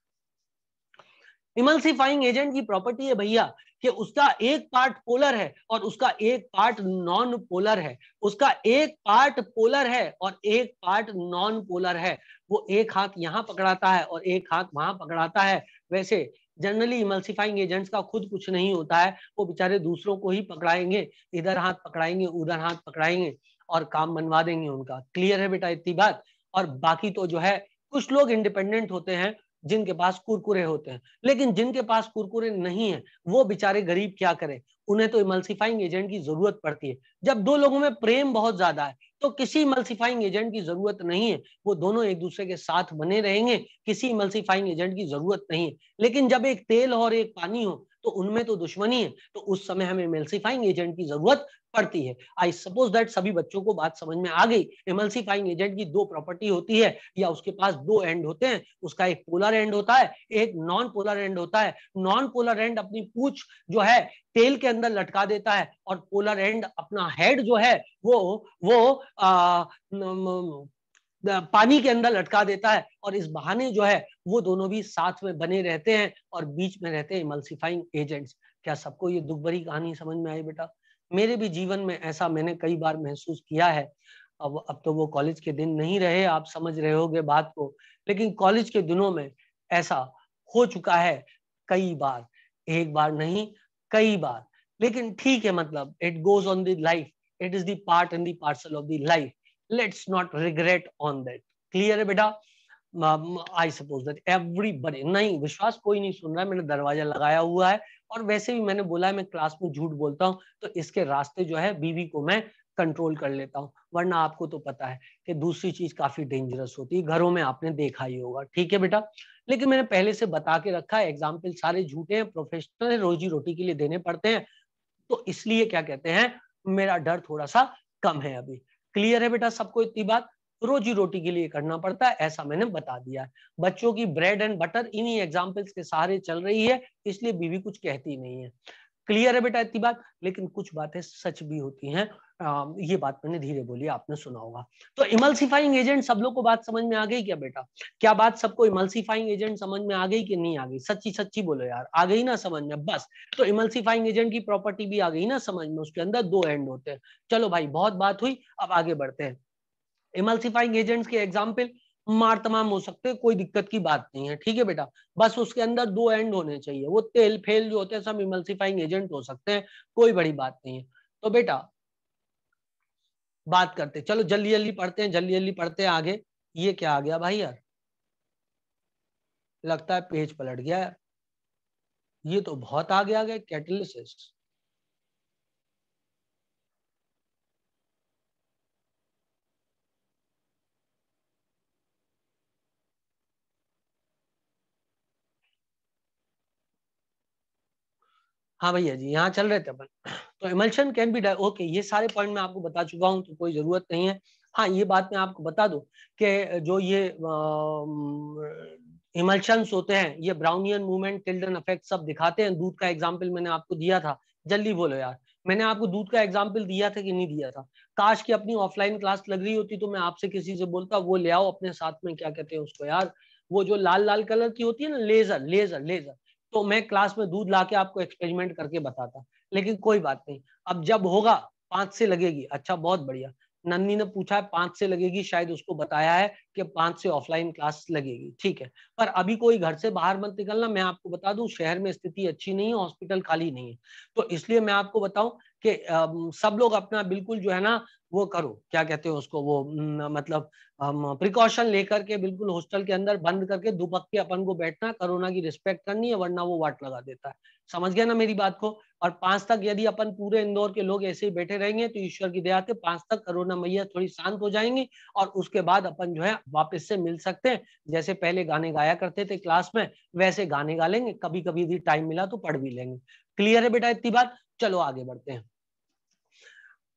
इमल्सिफाइंग एजेंट की प्रॉपर्टी है भैया कि उसका एक पार्ट पोलर है और उसका एक पार्ट नॉन पोलर है उसका एक पार्ट पोलर है और एक पार्ट नॉन पोलर है वो एक हाथ यहाँ पकड़ाता है और एक हाथ वहां पकड़ाता है वैसे जनरली इमल्सिफाइंग एजेंट्स का खुद कुछ नहीं होता है वो बेचारे दूसरों को ही पकड़ाएंगे इधर हाथ पकड़ाएंगे उधर हाथ पकड़ाएंगे और काम बनवा देंगे उनका क्लियर है बेटा इतनी बात और बाकी तो जो है कुछ लोग इंडिपेंडेंट होते हैं जिनके पास कुरकुरे होते हैं लेकिन जिनके पास कुरकुरे नहीं है वो बेचारे गरीब क्या करें उन्हें तो इमल्सिफाइंग एजेंट की जरूरत पड़ती है जब दो लोगों में प्रेम बहुत ज्यादा है तो किसी इमल्सिफाइंग एजेंट की जरूरत नहीं है वो दोनों एक दूसरे के साथ बने रहेंगे किसी इमल्सिफाइंग एजेंट की जरूरत नहीं है लेकिन जब एक तेल और एक पानी हो तो उनमें तो दुश्मनी है तो उस समय हमें एमएलसीफाइंग एजेंट की जरूरत पड़ती है आई सपोज दैट सभी बच्चों को बात समझ में आ गई एमएलसीफाइंग एजेंट की दो प्रॉपर्टी होती है या उसके पास दो एंड होते हैं उसका एक पोलर एंड होता है एक नॉन पोलर एंड होता है नॉन पोलर एंड अपनी पूछ जो है टेल के अंदर लटका देता है और पोलर एंड अपना हेड जो है वो वो आ, न, न, न, पानी के अंदर लटका देता है और इस बहाने जो है वो दोनों भी साथ में बने रहते हैं और बीच में रहते हैं इमल्सिफाइंग एजेंट्स क्या सबको ये दुख भरी कहानी समझ में आई बेटा मेरे भी जीवन में ऐसा मैंने कई बार महसूस किया है अब अब तो वो कॉलेज के दिन नहीं रहे आप समझ रहे होगे बात को लेकिन कॉलेज के दिनों में ऐसा हो चुका है कई बार एक बार नहीं कई बार लेकिन ठीक है मतलब it goes on the life it is part and parcel of the life let's not regret on that clear है बेटा आई सपोज दैट एवरीबडी नहीं विश्वास कोई नहीं सुन रहा है मैंने दरवाजा लगाया हुआ है और वैसे भी मैंने बोला है मैं क्लास में झूठ बोलता हूँ तो इसके रास्ते जो है बीवी को मैं कंट्रोल कर लेता हूँ वरना आपको तो पता है कि दूसरी चीज काफी डेंजरस होती है घरों में आपने देखा ही होगा ठीक है बेटा लेकिन मैंने पहले से बता के रखा है एग्जाम्पल सारे झूठे हैं प्रोफेशनल है रोजी रोटी के लिए देने पड़ते हैं तो इसलिए क्या कहते हैं मेरा डर थोड़ा सा कम है अभी क्लियर है बेटा सबको इतनी बात रोजी रोटी के लिए करना पड़ता है ऐसा मैंने बता दिया है बच्चों की ब्रेड एंड बटर इन्हीं एग्जाम्पल्स के सहारे चल रही है इसलिए बीवी कुछ कहती नहीं है क्लियर है बेटा इतनी बात लेकिन कुछ बातें सच भी होती हैं ये बात मैंने धीरे बोली आपने सुना होगा तो इमल्सिफाइंग एजेंट सब लोग को बात समझ में आ गई क्या बेटा क्या बात सबको इमल्सिफाइंग एजेंट समझ में आ गई कि नहीं आ गई सच्ची सच्ची बोलो यार आ गई ना समझ में बस तो इमल्सिफाइंग एजेंट की प्रॉपर्टी भी आ गई ना समझ में उसके अंदर दो एंड होते हैं चलो भाई बहुत बात हुई अब आगे बढ़ते हैं इमल्सिफाइंग एजेंट्स के एग्जाम्पल मार तमाम हो सकते हैं कोई दिक्कत की बात नहीं है ठीक है बेटा बस उसके अंदर दो एंड होने चाहिए वो तेल फेल जो होते हैं सब इमल्सिफाइंग एजेंट हो सकते हैं कोई बड़ी बात नहीं है तो बेटा बात करते चलो जल्दी जल्दी पढ़ते हैं जल्दी जल्दी पढ़ते हैं आगे ये क्या आ गया भाई यार लगता है पेज पलट गया ये तो बहुत आगे आ गया कैटलिस हाँ भैया जी यहाँ चल रहे थे अपन तो इमल्शन कैन बी ओके ये सारे पॉइंट मैं आपको बता चुका हूँ तो कोई जरूरत नहीं है हाँ ये बात मैं आपको बता दू कि जो ये इमल्शन होते हैं ये ब्राउनियन मूवमेंट चिल्ड्रन अफेक्ट सब दिखाते हैं दूध का एग्जाम्पल मैंने आपको दिया था जल्दी बोलो यार मैंने आपको दूध का एग्जाम्पल दिया था कि नहीं दिया था काश की अपनी ऑफलाइन क्लास लग रही होती तो मैं आपसे किसी से बोलता वो ले आओ अपने साथ में क्या कहते हैं उसको यार वो जो लाल लाल कलर की होती है ना लेजर लेजर लेजर तो मैं क्लास में दूध ला के आपको एक्सपेरिमेंट करके बताता लेकिन कोई बात नहीं अब जब होगा पांच से लगेगी अच्छा बहुत बढ़िया नन्नी ने पूछा है पांच से लगेगी शायद उसको बताया है कि पांच से ऑफलाइन क्लास लगेगी ठीक है पर अभी कोई घर से बाहर मत निकलना मैं आपको बता दूं शहर में स्थिति अच्छी नहीं है हॉस्पिटल खाली नहीं है तो इसलिए मैं आपको बताऊं कि सब लोग अपना बिल्कुल जो है ना वो करो क्या कहते हैं उसको वो न, मतलब प्रिकॉशन लेकर के बिल्कुल हॉस्टल के अंदर बंद करके दुपक के अपन को बैठना कोरोना की रिस्पेक्ट करनी है वरना वो वाट लगा देता है समझ गया ना मेरी बात को और पांच तक यदि अपन पूरे इंदौर के लोग ऐसे ही बैठे रहेंगे तो ईश्वर की दया से पांच तक कोरोना मैया थोड़ी शांत हो जाएंगी और उसके बाद अपन जो है वापस से मिल सकते हैं जैसे पहले गाने गाया करते थे क्लास में वैसे गाने गा लेंगे कभी कभी यदि टाइम मिला तो पढ़ भी लेंगे क्लियर है बेटा इतनी बात चलो आगे बढ़ते हैं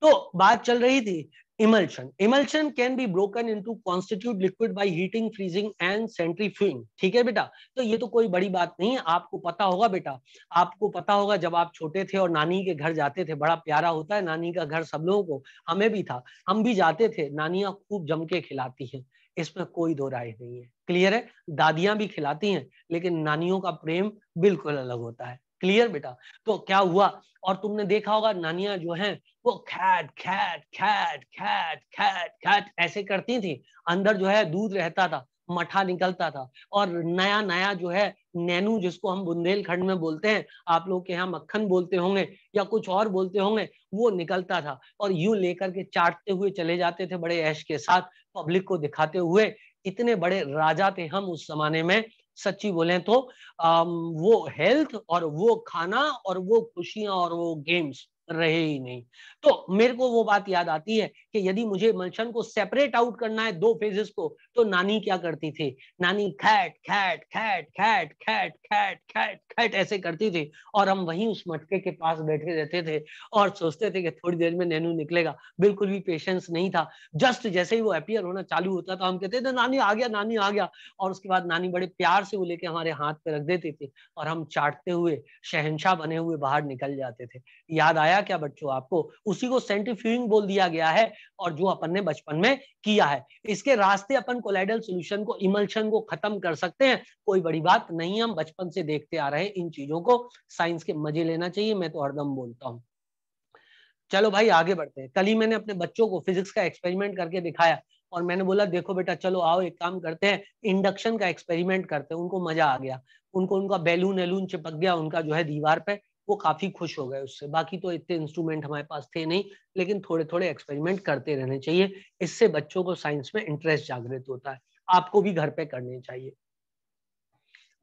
तो बात चल रही थी emulsion emulsion can be broken into constitute liquid by heating freezing and centrifuging ठीक है बेटा तो ये तो कोई बड़ी बात नहीं है आपको पता होगा बेटा आपको पता होगा जब आप छोटे थे और नानी के घर जाते थे बड़ा प्यारा होता है नानी का घर सब लोगों को हमें भी था हम भी जाते थे नानियां खूब जम के खिलाती हैं इसमें कोई दो राय नहीं है क्लियर है दादियां भी खिलाती हैं लेकिन नानियों का प्रेम बिल्कुल अलग होता है क्लियर बेटा तो क्या हुआ और तुमने देखा होगा नानिया जो है वो खैट खैट खैट खैट खैट खैट ऐसे करती थी अंदर जो है दूध रहता था मठा निकलता था और नया नया जो है नैनू जिसको हम बुंदेलखंड में बोलते हैं आप लोग के यहाँ मक्खन बोलते होंगे या कुछ और बोलते होंगे वो निकलता था और यूं लेकर के चाटते हुए चले जाते थे बड़े ऐश के साथ पब्लिक को दिखाते हुए इतने बड़े राजा थे हम उस जमाने में सच्ची बोले तो वो हेल्थ और वो खाना और वो खुशियां और वो गेम्स रहे ही नहीं तो मेरे को वो बात याद आती है कि यदि मुझे मलछन को सेपरेट आउट करना है दो फेजेस को तो नानी क्या करती थी नानी खैट खैट खैट खैट खैट खैट खैट खैट ऐसे करती थी और हम वहीं उस मटके के पास बैठे रहते थे और सोचते थे कि थोड़ी देर में नैनू निकलेगा बिल्कुल भी पेशेंस नहीं था जस्ट जैसे ही वो अपियर होना चालू होता था हम कहते थे नानी आ गया नानी आ गया और उसके बाद नानी बड़े प्यार से वो लेके हमारे हाथ पे रख देती थी और हम चाटते हुए शहनशाह बने हुए बाहर निकल जाते थे याद आया आया क्या बच्चों आपको उसी को सेंट्रीफ्यूइंग बोल दिया गया है और जो अपन ने बचपन में किया है इसके रास्ते अपन कोलाइडल सोल्यूशन को इमल्शन को खत्म कर सकते हैं कोई बड़ी बात नहीं हम बचपन से देखते आ रहे इन चीजों को साइंस के मजे लेना चाहिए मैं तो हरदम बोलता हूँ चलो भाई आगे बढ़ते हैं कल ही मैंने अपने बच्चों को फिजिक्स का एक्सपेरिमेंट करके दिखाया और मैंने बोला देखो बेटा चलो आओ एक काम करते हैं इंडक्शन का एक्सपेरिमेंट करते हैं उनको मजा आ गया उनको उनका बैलून एलून चिपक गया उनका जो है दीवार पे वो काफी खुश हो गए उससे बाकी तो इतने इंस्ट्रूमेंट हमारे पास थे नहीं लेकिन थोड़े थोड़े एक्सपेरिमेंट करते रहने चाहिए इससे बच्चों को साइंस में इंटरेस्ट जागृत होता है आपको भी घर पे करने चाहिए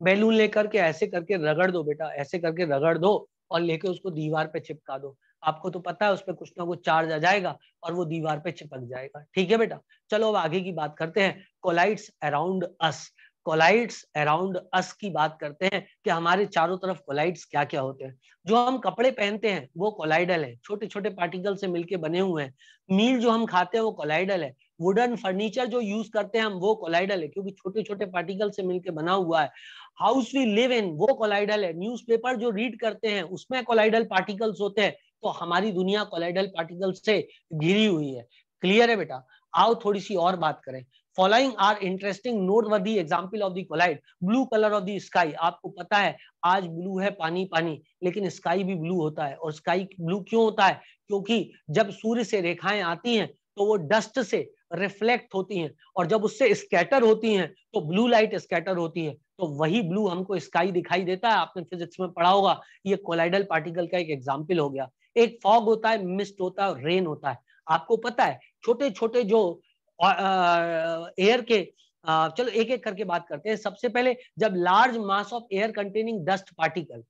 बैलून लेकर के ऐसे करके रगड़ दो बेटा ऐसे करके रगड़ दो और लेके उसको दीवार पे चिपका दो आपको तो पता है उस पर कुछ ना कुछ चार्ज आ जाएगा और वो दीवार पे चिपक जाएगा ठीक है बेटा चलो अब आगे की बात करते हैं colloids around us colloids around us की बात करते हैं कि हमारे चारों तरफ कोलाइड्स क्या क्या होते हैं जो हम कपड़े पहनते हैं वो कोलाइडल है छोटे छोटे पार्टिकल से मिलके बने हुए हैं मील जो हम खाते हैं वो कोलाइडल है वुडन फर्नीचर जो यूज करते हैं हम वो कोलाइडल है क्योंकि छोटे छोटे पार्टिकल से मिलकर बना हुआ है हाउस वी लिव इन वो कोलाइडल है न्यूज जो रीड करते हैं उसमें कोलाइडल पार्टिकल्स होते हैं तो हमारी दुनिया कोलाइडल पार्टिकल से घिरी हुई है क्लियर है बेटा आओ थोड़ी सी और बात करें following are interesting note we example of collide blue colour of the sky आपको पता है आज ब्लू है पानी पानी लेकिन स्काई भी ब्लू होता है और स्काई ब्लू क्यों होता है क्योंकि जब सूर्य से रेखाएं आती हैं तो वो डस्ट से रिफ्लेक्ट होती हैं और जब उससे स्कैटर होती हैं तो ब्लू लाइट स्कैटर होती है तो वही ब्लू हमको स्काई दिखाई देता है आपने फिजिक्स में पढ़ा होगा ये कोलाइडल पार्टिकल का एक एग्जाम्पल हो गया एक फॉग होता है मिस्ट होता है रेन होता है आपको पता है छोटे छोटे जो एयर के चलो एक एक करके बात करते हैं सबसे पहले जब large mass of air containing dust particle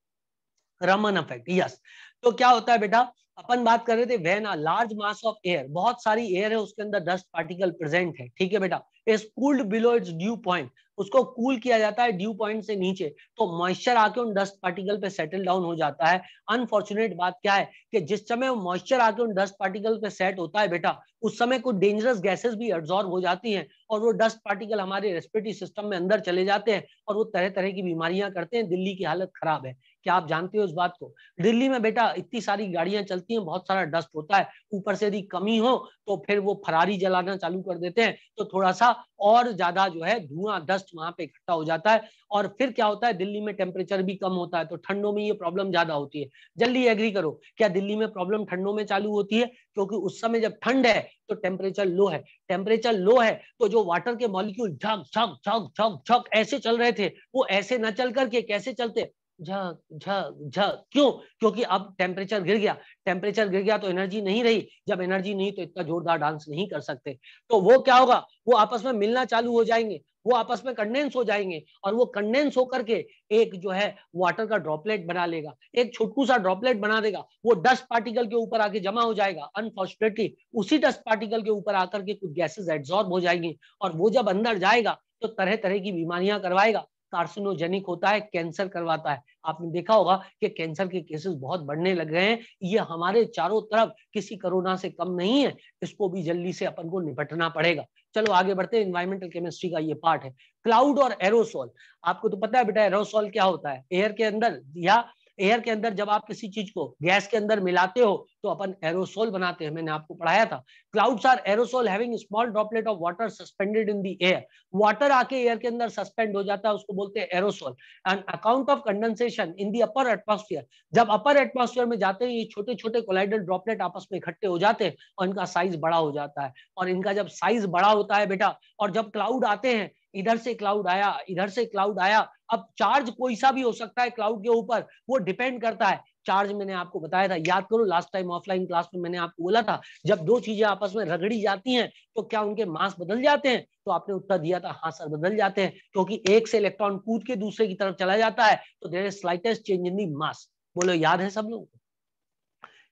Raman effect yes तो क्या होता है बेटा अपन बात कर रहे थे when a large mass of air बहुत सारी एयर है उसके अंदर डस्ट पार्टिकल प्रेजेंट है ठीक है बेटा is cooled below its dew point उसको कूल किया जाता है ड्यू पॉइंट से नीचे तो मॉइस्चर आके उन डस्ट पार्टिकल पे सेटल डाउन हो जाता है अनफॉर्चुनेट बात क्या है कि जिस समय मॉइस्चर आके उन डस्ट पार्टिकल पे सेट होता है बेटा उस समय कुछ डेंजरस गैसेस भी एब्जॉर्ब हो जाती हैं और वो डस्ट पार्टिकल हमारे रेस्पिरेटरी सिस्टम में अंदर चले जाते हैं और वो तरह तरह की बीमारियां करते हैं दिल्ली की हालत खराब है क्या आप जानते हो उस बात को दिल्ली में बेटा इतनी सारी गाड़ियां चलती हैं बहुत सारा डस्ट होता है ऊपर से यदि कमी हो तो फिर वो फरारी जलाना चालू कर देते हैं तो थोड़ा सा और ज्यादा जो है धुआं डस्ट वहां पे इकट्ठा हो जाता है और फिर क्या होता है दिल्ली में टेम्परेचर भी कम होता है तो ठंडों में ये प्रॉब्लम ज्यादा होती है जल्दी एग्री करो क्या दिल्ली में प्रॉब्लम ठंडों में चालू होती है क्योंकि उस समय जब ठंड है तो टेम्परेचर लो है टेम्परेचर लो है तो जो वाटर के मॉलिक्यूल झक झक झक झक झक ऐसे चल रहे थे वो ऐसे न चल करके कैसे चलते झक झक झक क्यों क्योंकि अब टेम्परेचर गिर गया टेम्परेचर गिर गया तो एनर्जी नहीं रही जब एनर्जी नहीं तो इतना जोरदार डांस नहीं कर सकते तो वो क्या होगा वो आपस में मिलना चालू हो जाएंगे वो आपस में कंडेंस हो जाएंगे और वो कंडेंस होकर के एक जो है वाटर का ड्रॉपलेट बना लेगा एक छोटू सा ड्रॉपलेट बना देगा वो डस्ट पार्टिकल के ऊपर आके जमा हो जाएगा अनफॉर्चुनेटली उसी डस्ट पार्टिकल के ऊपर आकर के कुछ गैसेज एब्जॉर्ब हो जाएंगी और वो जब अंदर जाएगा तो तरह तरह की बीमारियां करवाएगा कार्सिनोजेनिक होता है कैंसर करवाता है आपने देखा होगा कि कैंसर के केसेस बहुत बढ़ने लग गए हैं ये हमारे चारों तरफ किसी कोरोना से कम नहीं है इसको भी जल्दी से अपन को निपटना पड़ेगा चलो आगे बढ़ते हैं इन्वायरमेंटल केमिस्ट्री का ये पार्ट है क्लाउड और एरोसोल आपको तो पता है बेटा एरोसोल क्या होता है एयर के अंदर या एयर के अंदर जब आप किसी चीज को गैस के अंदर मिलाते हो तो अपन एरोसोल बनाते हैं मैंने आपको पढ़ाया था clouds are aerosol having small droplet of water suspended in the air water आके एयर के अंदर सस्पेंड हो जाता है उसको बोलते हैं aerosol and account of condensation in the upper atmosphere जब अपर एटमोस्फियर में जाते हैं ये छोटे छोटे कोलाइडल ड्रॉपलेट आपस में इकट्ठे हो जाते हैं और इनका साइज बड़ा हो जाता है और इनका जब साइज बड़ा होता है बेटा और जब क्लाउड आते हैं इधर से क्लाउड आया इधर से क्लाउड आया अब चार्ज कोई सा भी हो सकता है क्लाउड के ऊपर वो डिपेंड करता है चार्ज मैंने आपको बताया था याद करो लास्ट टाइम ऑफलाइन क्लास में मैंने आपको बोला था जब दो चीजें आपस में रगड़ी जाती हैं तो क्या उनके मास बदल जाते हैं तो आपने उत्तर दिया था हाँ सर बदल जाते हैं क्योंकि एक से इलेक्ट्रॉन कूद के दूसरे की तरफ चला जाता है तो there is slightest change in the mass बोलो याद है सब लोगों को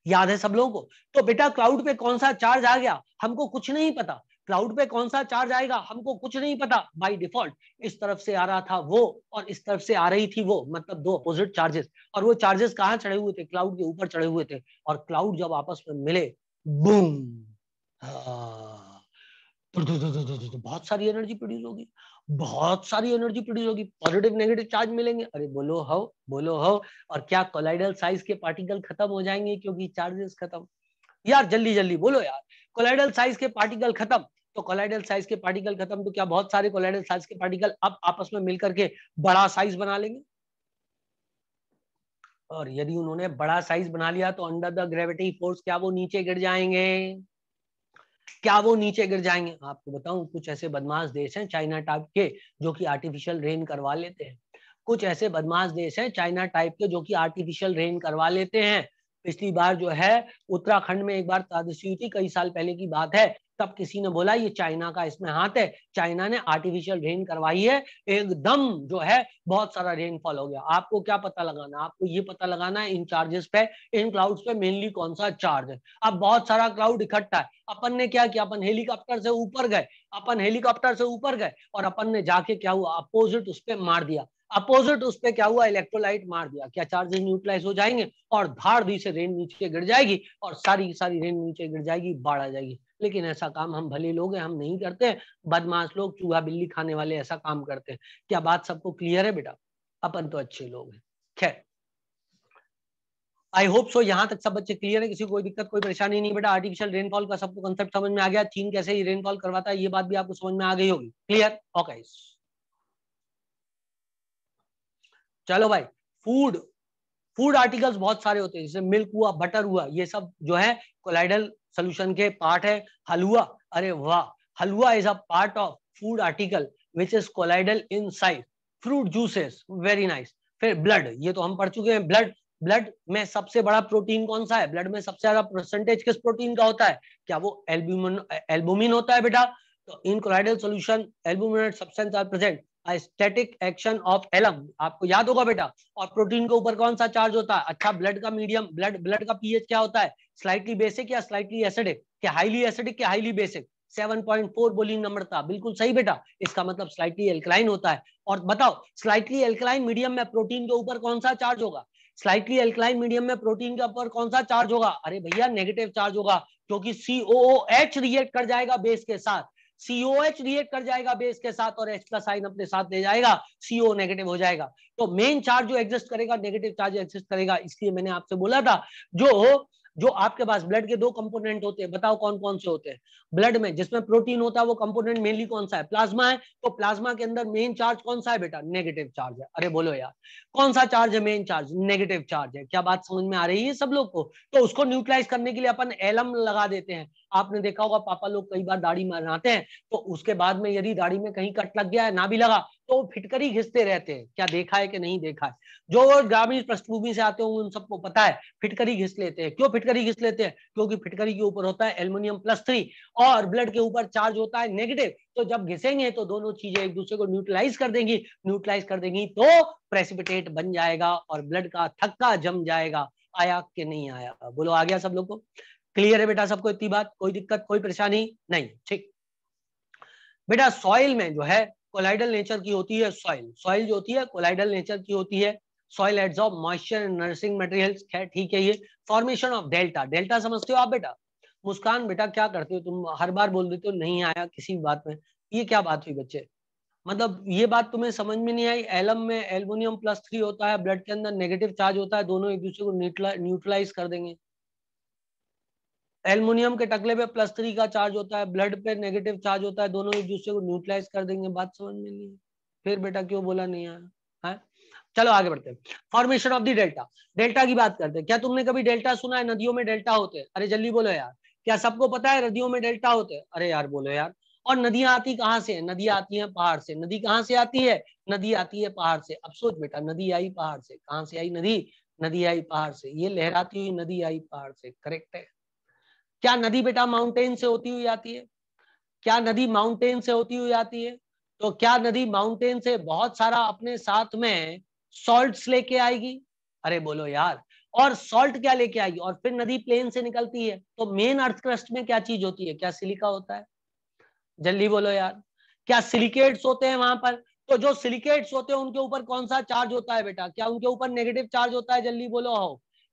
याद है सब लोगों को तो बेटा क्लाउड पे कौन सा चार्ज आ गया हमको कुछ नहीं पता क्लाउड पे कौन सा चार्ज आएगा हमको कुछ नहीं पता बाय डिफॉल्ट इस तरफ से आ रहा था वो और इस तरफ से आ रही थी वो मतलब दो अपोजिट चार्जेस और वो चार्जेस कहाँ चढ़े हुए थे क्लाउड के ऊपर चढ़े हुए थे और क्लाउड जब आपस में मिले बूम हाँ। बहुत सारी एनर्जी प्रोड्यूस होगी बहुत सारी एनर्जी प्रोड्यूस होगी पॉजिटिव नेगेटिव चार्ज मिलेंगे अरे बोलो हो बोलो हो और क्या कोलाइडल साइज के पार्टिकल खत्म हो जाएंगे क्योंकि चार्जेस खत्म यार जल्दी जल्दी बोलो यार कोलाइडल साइज के पार्टिकल खत्म तो कोलाइडल साइज के पार्टिकल खत्म तो क्या बहुत सारे कोलाइडल साइज के पार्टिकल अब आपस में मिलकर के बड़ा साइज बना लेंगे और यदि उन्होंने बड़ा साइज बना लिया तो अंडर द ग्रेविटी फोर्स क्या वो नीचे गिर जाएंगे क्या वो नीचे गिर जाएंगे आपको बताऊं कुछ ऐसे बदमाश देश हैं चाइना टाइप के जो कि आर्टिफिशियल रेन करवा लेते हैं कुछ ऐसे बदमाश देश हैं चाइना टाइप के जो कि आर्टिफिशियल रेन करवा लेते हैं पिछली बार जो है उत्तराखंड में एक बार तादसी हुई थी कई साल पहले की बात है तब किसी ने बोला ये चाइना का इसमें हाथ है चाइना ने आर्टिफिशियल रेन करवाई है एकदम जो है बहुत सारा रेनफॉल हो गया आपको क्या पता लगाना आपको ये पता लगाना है इन चार्जेस पे इन क्लाउड्स पे मेनली कौन सा चार्ज है अब बहुत सारा क्लाउड इकट्ठा है अपन ने क्या किया अपन हेलीकॉप्टर से ऊपर गए अपन हेलीकॉप्टर से ऊपर गए और अपन ने जाके क्या हुआ अपोजिट उस पर मार दिया अपोजिट उस पर क्या हुआ इलेक्ट्रोलाइट मार दिया क्या चार्जेस न्यूट्रलाइज हो जाएंगे और धार दी से रेन नीचे गिर जाएगी और सारी की सारी रेन नीचे गिर जाएगी बाढ़ आ जाएगी लेकिन ऐसा काम हम भले लोग हैं हम नहीं करते हैं बदमाश लोग चूहा बिल्ली खाने वाले ऐसा काम करते हैं क्या बात सबको क्लियर है बेटा अपन तो अच्छे लोग हैं खैर आई होप सो यहाँ तक सब बच्चे क्लियर है किसी कोई दिक्कत कोई परेशानी नहीं बेटा आर्टिफिशियल रेनफॉल का सबको कंसेप्ट समझ में आ गया चीन कैसे रेनफॉल करवाता है ये बात भी आपको समझ में आ गई होगी क्लियर ओके okay. चलो भाई फूड फूड आर्टिकल्स बहुत सारे होते हैं जैसे मिल्क हुआ बटर हुआ ये सब जो है कोलाइडल सोल्यूशन के पार्ट है हलवा अरे वाह halwa is a part of food article which is colloidal in size fruit juices very nice फिर ब्लड ये तो हम पढ़ चुके हैं ब्लड ब्लड में सबसे बड़ा प्रोटीन कौन सा है ब्लड में सबसे ज्यादा परसेंटेज किस प्रोटीन का होता है क्या वो एल्ब्यूमिन एल्बुमिन होता है बेटा तो इन कोलाइडल सोल्यूशन एल्बुमिन सबसे present static action of alum आपको याद होगा बेटा और प्रोटीन के ऊपर कौन सा चार्ज होता है अच्छा ब्लड का मीडियम ब्लड ब्लड का पीएच क्या होता है स्लाइटली बेसिक या स्लाइटली एसिडिक क्या हाईली एसिडिक क्या हाईली बेसिक 7.4 बोलिंग नंबर था बिल्कुल सही बेटा इसका मतलब स्लाइटली एल्कलाइन होता है और बताओ स्लाइटली एल्कलाइन मीडियम में प्रोटीन के ऊपर कौन सा चार्ज होगा स्लाइटली एल्कलाइन मीडियम में प्रोटीन के ऊपर कौन सा चार्ज होगा अरे भैया नेगेटिव चार्ज होगा क्योंकि सीओ एच रिएक्ट कर जाएगा बेस के साथ एच रिएक्ट कर जाएगा बेस के साथ और एच का साइन अपने साथ ले जाएगा सीओ नेगेटिव हो जाएगा तो मेन चार्ज जो एग्जिस्ट करेगा नेगेटिव चार्ज एग्जिस्ट करेगा इसलिए मैंने आपसे बोला था जो जो आपके पास ब्लड के दो कंपोनेंट होते हैं बताओ कौन कौन से होते हैं ब्लड में जिसमें प्रोटीन होता है वो कंपोनेंट मेनली कौन सा है प्लाज्मा है तो प्लाज्मा के अंदर मेन चार्ज कौन सा है बेटा नेगेटिव चार्ज है अरे बोलो यार कौन सा चार्ज है मेन चार्ज नेगेटिव चार्ज है क्या बात समझ में आ रही है सब लोग को तो उसको न्यूट्रलाइज करने के लिए अपन एलम लगा देते हैं आपने देखा होगा पापा लोग कई बार दाढ़ी मनाते हैं तो उसके बाद में यदि दाढ़ी में कहीं कट लग गया है ना भी लगा तो वो फिटकरी घिसते रहते हैं क्या देखा है कि नहीं देखा है जो ग्रामीण पृष्ठभूमि से आते होंगे उन सबको पता है फिटकरी घिस लेते हैं क्यों फिटकरी घिस लेते हैं क्योंकि फिटकरी के ऊपर होता है एल्युमिनियम प्लस थ्री और ब्लड के ऊपर चार्ज होता है नेगेटिव तो जब घिसेंगे तो दोनों चीजें एक दूसरे को न्यूट्रलाइज कर देंगी न्यूट्रलाइज कर देंगी तो प्रेसिपिटेट बन जाएगा और ब्लड का थक्का जम जाएगा आया कि नहीं आया बोलो आ गया सब लोग को क्लियर है बेटा सबको इतनी बात कोई दिक्कत कोई परेशानी नहीं ठीक बेटा सॉइल में जो है कोलाइडल नेचर की होती है सॉइल सॉइल जो होती है कोलाइडल नेचर की होती है soil adsorb moisture nursing materials ठीक है ये फॉर्मेशन ऑफ डेल्टा डेल्टा समझते हो आप बेटा मुस्कान बेटा क्या करते हो तुम हर बार बोल देते हो नहीं आया किसी बात में ये क्या बात हुई बच्चे मतलब ये बात तुम्हें समझ में नहीं आई एलम में एल्मोनियम प्लस थ्री होता है ब्लड के अंदर नेगेटिव चार्ज होता है दोनों एक दूसरे को न्यूट्रलाइज कर देंगे एल्मोनियम के टकले पे प्लस थ्री का चार्ज होता है ब्लड पे नेगेटिव चार्ज होता है दोनों एक दूसरे को न्यूट्रलाइज कर देंगे बात समझ में नहीं फिर बेटा क्यों बोला नहीं आया चलो आगे बढ़ते हैं formation of the delta delta की बात करते हैं क्या तुमने कभी डेल्टा सुना है नदियों में डेल्टा होते हैं अरे जल्दी बोलो यार क्या सबको पता है नदियों में डेल्टा होते हैं अरे यार बोलो यार और नदियां आती कहाँ से नदियां आती हैं पहाड़ से नदी कहाँ से आती है नदी आती है पहाड़ से अब सोच बेटा नदी आई पहाड़ से कहाँ से आई नदी नदी आई पहाड़ से ये लहराती हुई नदी आई पहाड़ से करेक्ट है क्या नदी बेटा माउंटेन से होती हुई आती है क्या नदी माउंटेन से होती हुई आती है तो क्या नदी माउंटेन से बहुत सारा अपने साथ में सॉल्ट लेके आएगी अरे बोलो यार और सॉल्ट क्या लेके आएगी और फिर नदी प्लेन से निकलती है तो मेन अर्थ क्रस्ट में क्या चीज होती है क्या सिलिका होता है जल्दी बोलो यार क्या सिलिकेट्स होते हैं वहां पर तो जो सिलिकेट्स होते हैं उनके ऊपर कौन सा चार्ज होता है बेटा क्या उनके ऊपर नेगेटिव चार्ज होता है जल्दी बोलो हो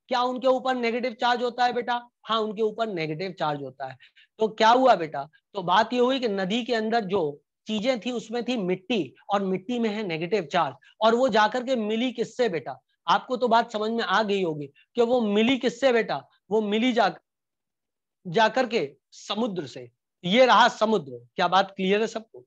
क्या उनके ऊपर नेगेटिव चार्ज होता है बेटा हाँ उनके ऊपर नेगेटिव चार्ज होता है तो क्या हुआ बेटा तो बात ये हुई कि नदी के अंदर जो चीजें थी उसमें थी मिट्टी और मिट्टी में है नेगेटिव चार्ज और वो जाकर के मिली किससे बेटा आपको तो बात समझ में आ गई होगी कि वो मिली किससे बेटा वो मिली जा जाकर के समुद्र से ये रहा समुद्र क्या बात क्लियर है सबको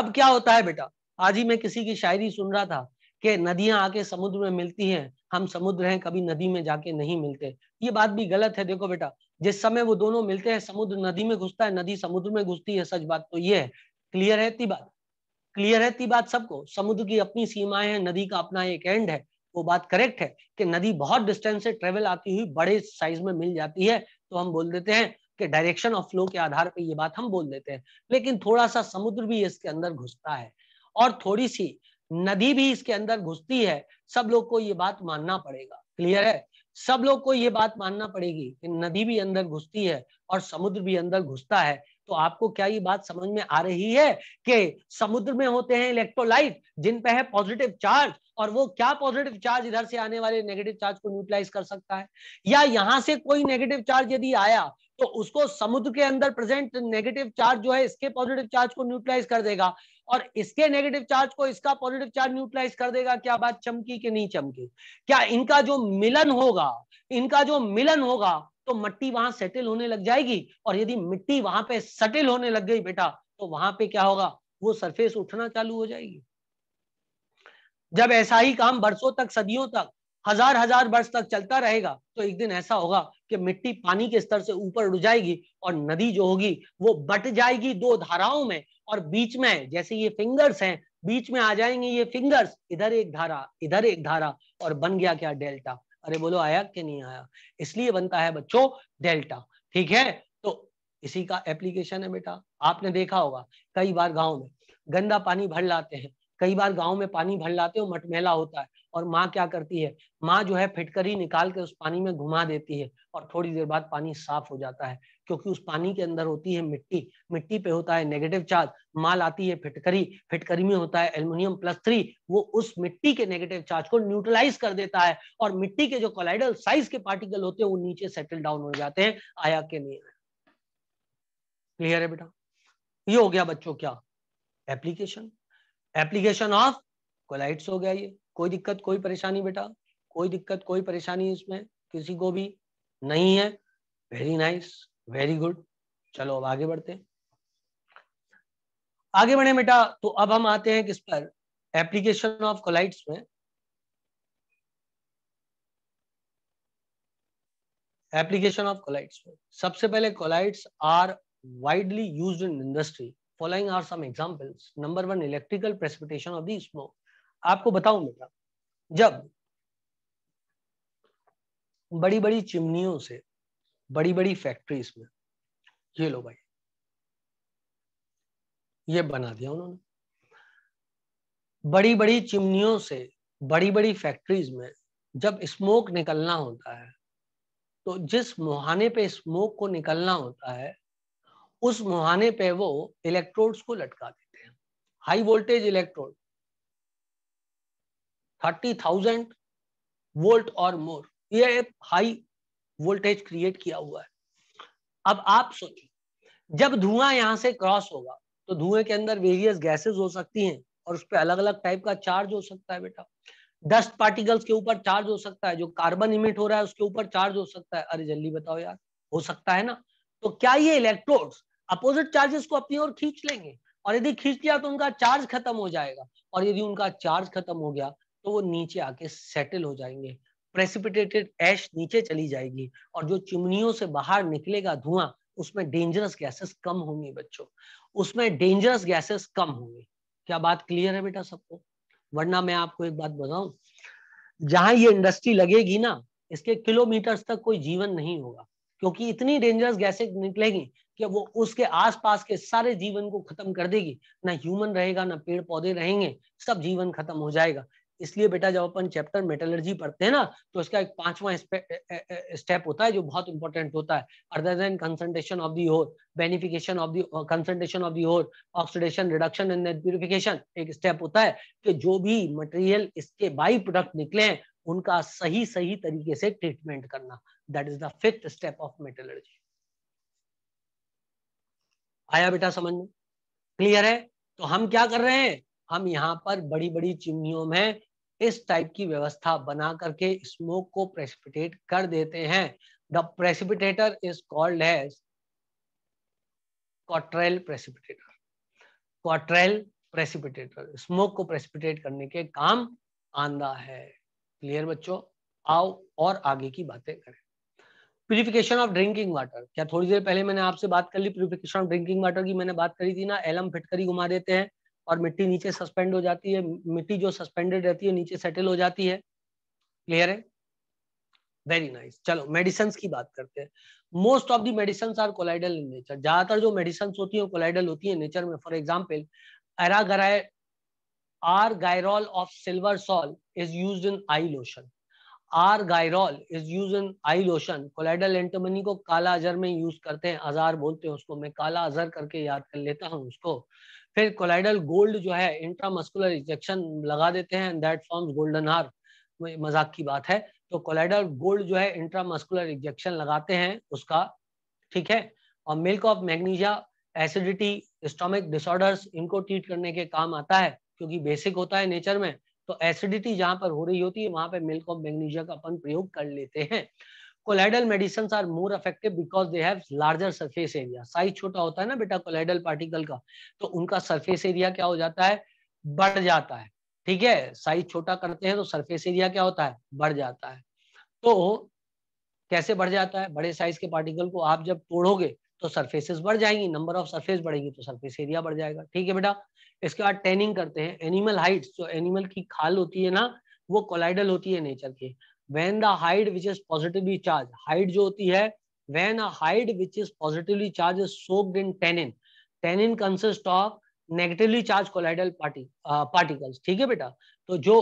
अब क्या होता है बेटा आज ही मैं किसी की शायरी सुन रहा था कि नदियां आके समुद्र में मिलती हैं हम समुद्र हैं कभी नदी में जाके नहीं मिलते ये बात भी गलत है देखो बेटा जिस समय वो दोनों मिलते हैं समुद्र नदी में घुसता है नदी समुद्र में घुसती है सच बात तो ये है क्लियर है ती बात क्लियर है ती बात सबको समुद्र की अपनी सीमाएं हैं नदी का अपना एक एंड है वो बात करेक्ट है कि नदी बहुत डिस्टेंस से ट्रेवल आती हुई बड़े साइज में मिल जाती है तो हम बोल देते हैं कि डायरेक्शन ऑफ फ्लो के आधार पर ये बात हम बोल देते हैं लेकिन थोड़ा सा समुद्र भी इसके अंदर घुसता है और थोड़ी सी नदी भी इसके अंदर घुसती है सब लोग को ये बात मानना पड़ेगा क्लियर है सब लोग को ये बात मानना पड़ेगी कि नदी भी अंदर घुसती है और समुद्र भी अंदर घुसता है तो आपको क्या ये बात समझ में आ रही है कि समुद्र में होते हैं इलेक्ट्रोलाइट जिन पे है पॉजिटिव चार्ज और वो क्या पॉजिटिव चार्ज इधर से आने वाले नेगेटिव चार्ज को न्यूट्रलाइज कर सकता है या यहां से कोई नेगेटिव चार्ज यदि आया तो उसको समुद्र के अंदर प्रेजेंट नेगेटिव चार्ज जो है इसके पॉजिटिव चार्ज को न्यूट्रलाइज कर देगा और इसके नेगेटिव चार्ज को इसका पॉजिटिव चार्ज न्यूट्रलाइज कर देगा क्या बात चमकी कि नहीं चमकी क्या इनका जो मिलन होगा इनका जो मिलन होगा तो मट्टी वहां सेटल होने लग जाएगी और यदि मिट्टी वहां पे सेटल होने लग गई बेटा तो वहां पे क्या होगा वो सरफेस उठना चालू हो जाएगी जब ऐसा ही काम बरसों तक सदियों तक हजार हजार वर्ष तक चलता रहेगा तो एक दिन ऐसा होगा कि मिट्टी पानी के स्तर से ऊपर उड़ जाएगी और नदी जो होगी वो बट जाएगी दो धाराओं में और बीच में जैसे ये फिंगर्स हैं बीच में आ जाएंगे ये फिंगर्स इधर एक धारा इधर एक धारा और बन गया क्या डेल्टा अरे बोलो आया कि नहीं आया इसलिए बनता है बच्चों डेल्टा ठीक है तो इसी का एप्लीकेशन है बेटा आपने देखा होगा कई बार गाँव में गंदा पानी भर लाते हैं कई बार गांव में पानी भर लाते हो मटमेला होता है और माँ क्या करती है माँ जो है फिटकरी निकाल के उस पानी में घुमा देती है और थोड़ी देर बाद पानी साफ हो जाता है क्योंकि उस पानी के अंदर होती है मिट्टी मिट्टी पे होता है नेगेटिव चार्ज माल आती है फिटकरी फिटकरी में होता है एल्युमिनियम प्लस थ्री वो उस मिट्टी के नेगेटिव चार्ज को न्यूट्रलाइज कर देता है और मिट्टी के जो कोलाइडल साइज के पार्टिकल होते हैं वो नीचे सेटल डाउन हो जाते हैं आया के नहीं क्लियर है बेटा ये हो गया बच्चों क्या एप्लीकेशन एप्लीकेशन ऑफ कोलाइड्स हो गया ये कोई दिक्कत कोई परेशानी बेटा कोई दिक्कत कोई परेशानी इसमें किसी को भी नहीं है very nice nice. Very good चलो अब आगे बढ़ते आगे बढ़े बेटा तो अब हम आते हैं किस पर एप्लीकेशन ऑफ कोलाइट्स में एप्लीकेशन ऑफ कोलाइट्स में सबसे पहले colloids are widely used in industry following are some examples number one electrical precipitation of the smoke आपको बताऊं बेटा जब बड़ी बड़ी चिमनियों से बड़ी बड़ी फैक्ट्रीज में ये लो भाई ये बना दिया उन्होंने बड़ी बड़ी चिमनियों से बड़ी बड़ी फैक्ट्रीज में जब स्मोक निकलना होता है तो जिस मुहाने पे स्मोक को निकलना होता है उस मुहाने पे वो इलेक्ट्रोड्स को लटका देते हैं high voltage electrode thirty thousand volt और मोर ये हाई वोल्टेज क्रिएट किया हुआ है अब आप सोचो जब धुआं यहाँ से क्रॉस होगा तो धुएं के अंदर वेरियस गैसेस हो सकती हैं और उस पर अलग अलग टाइप का चार्ज हो सकता है बेटा डस्ट पार्टिकल्स के ऊपर चार्ज हो सकता है जो कार्बन इमिट हो रहा है उसके ऊपर चार्ज हो सकता है अरे जल्दी बताओ यार हो सकता है ना तो क्या ये इलेक्ट्रोड्स अपोजिट चार्जेस को अपनी ओर खींच लेंगे और यदि खींच लिया तो उनका चार्ज खत्म हो जाएगा और यदि उनका चार्ज खत्म हो गया तो वो नीचे आके सेटल हो जाएंगे प्रेसिपिटेटेड ऐश नीचे चली जाएगी और जो चिमनियों से बाहर निकलेगा धुआं उसमें डेंजरस गैसेस कम होंगी बच्चों उसमें डेंजरस गैसेस कम होंगी क्या बात क्लियर है बेटा सबको वरना मैं आपको एक बात बताऊं जहां ये इंडस्ट्री लगेगी ना इसके किलोमीटर्स तक कोई जीवन नहीं होगा क्योंकि इतनी डेंजरस गैसेस निकलेगी कि वो उसके आसपास के सारे जीवन को खत्म कर देगी ना ह्यूमन रहेगा ना पेड़ पौधे रहेंगे सब जीवन खत्म हो जाएगा इसलिए बेटा जब अपन चैप्टर मेटलर्जी पढ़ते हैं ना तो इसका एक पांचवा स्टेप होता है जो बहुत इंपॉर्टेंट होता है other than concentration of the ore beneficiation of the concentration of the ore oxidation reduction and purification एक स्टेप होता है कि जो भी मटेरियल इसके बाई प्रोडक्ट निकले हैं उनका सही सही तरीके से ट्रीटमेंट करना that is the fifth step of metallurgy आया बेटा समझ में क्लियर है तो हम क्या कर रहे हैं हम यहाँ पर बड़ी बड़ी चिमनियों में इस टाइप की व्यवस्था बना करके स्मोक को प्रेसिपिटेट कर देते हैं द प्रेसिपिटेटर इज कॉल्ड है प्रेसिपिटेटर प्रेसिपिटेटर स्मोक को प्रेसिपिटेट करने के काम आंदा है क्लियर बच्चों आओ और आगे की बातें करें प्यूरिफिकेशन ऑफ ड्रिंकिंग वाटर क्या थोड़ी देर पहले मैंने आपसे बात कर ली प्यूरिफिकेशन ऑफ ड्रिंकिंग वाटर की मैंने बात करी थी ना एलम फिटकरी घुमा देते हैं और मिट्टी नीचे सस्पेंड हो जाती है मिट्टी जो सस्पेंडेड रहती है नीचे सेटल हो जाती है क्लियर है वेरी नाइस nice. चलो मेडिसन की बात करते हैं most of the medicine are colloidal in nature ज्यादातर जो मेडिसन होती है कोलाइडल होती है नेचर में फॉर एग्जाम्पल एरागराय argyrol of silver sol is use in eye lotion argyrol is use in eye lotion colloidal antimony को काला अजर में यूज करते हैं अजार बोलते हैं उसको मैं काला अजर करके याद कर लेता हूँ उसको फिर कोलाइडल गोल्ड जो है इंट्रामस्कुलर इंजेक्शन लगा देते हैं दैट फॉर्म्स गोल्डन हार मजाक की बात है तो कोलाइडल गोल्ड जो है इंट्रामस्कुलर इंजेक्शन लगाते हैं उसका ठीक है और milk of magnesia acidity stomach disorders इनको ट्रीट करने के काम आता है क्योंकि बेसिक होता है नेचर में तो एसिडिटी जहां पर हो रही होती है वहां पर मिल्क ऑफ मैग्नीशिया का अपन प्रयोग कर लेते हैं colloidal medicine are more effective because they have larger surface area size छोटा होता है ना बेटा कोलाइडल पार्टिकल का तो उनका सरफेस एरिया क्या हो जाता है बढ़ जाता है ठीक है साइज छोटा करते हैं तो सरफेस एरिया क्या होता है बढ़ जाता है तो कैसे बढ़ जाता है बड़े साइज के पार्टिकल को आप जब तोड़ोगे तो सरफेसेस बढ़ जाएंगी नंबर ऑफ सरफेस बढ़ेगी तो सरफेस एरिया बढ़ जाएगा ठीक है बेटा इसके बाद टेनिंग करते हैं एनिमल हाइट्स जो एनिमल की खाल होती है ना वो कोलाइडल होती है नेचर की when the hide which is positively charge hide जो होती है when a hide which is positively charge is soaked in tannin tannin consist of negatively charge colloidal party particles ठीक है बेटा तो जो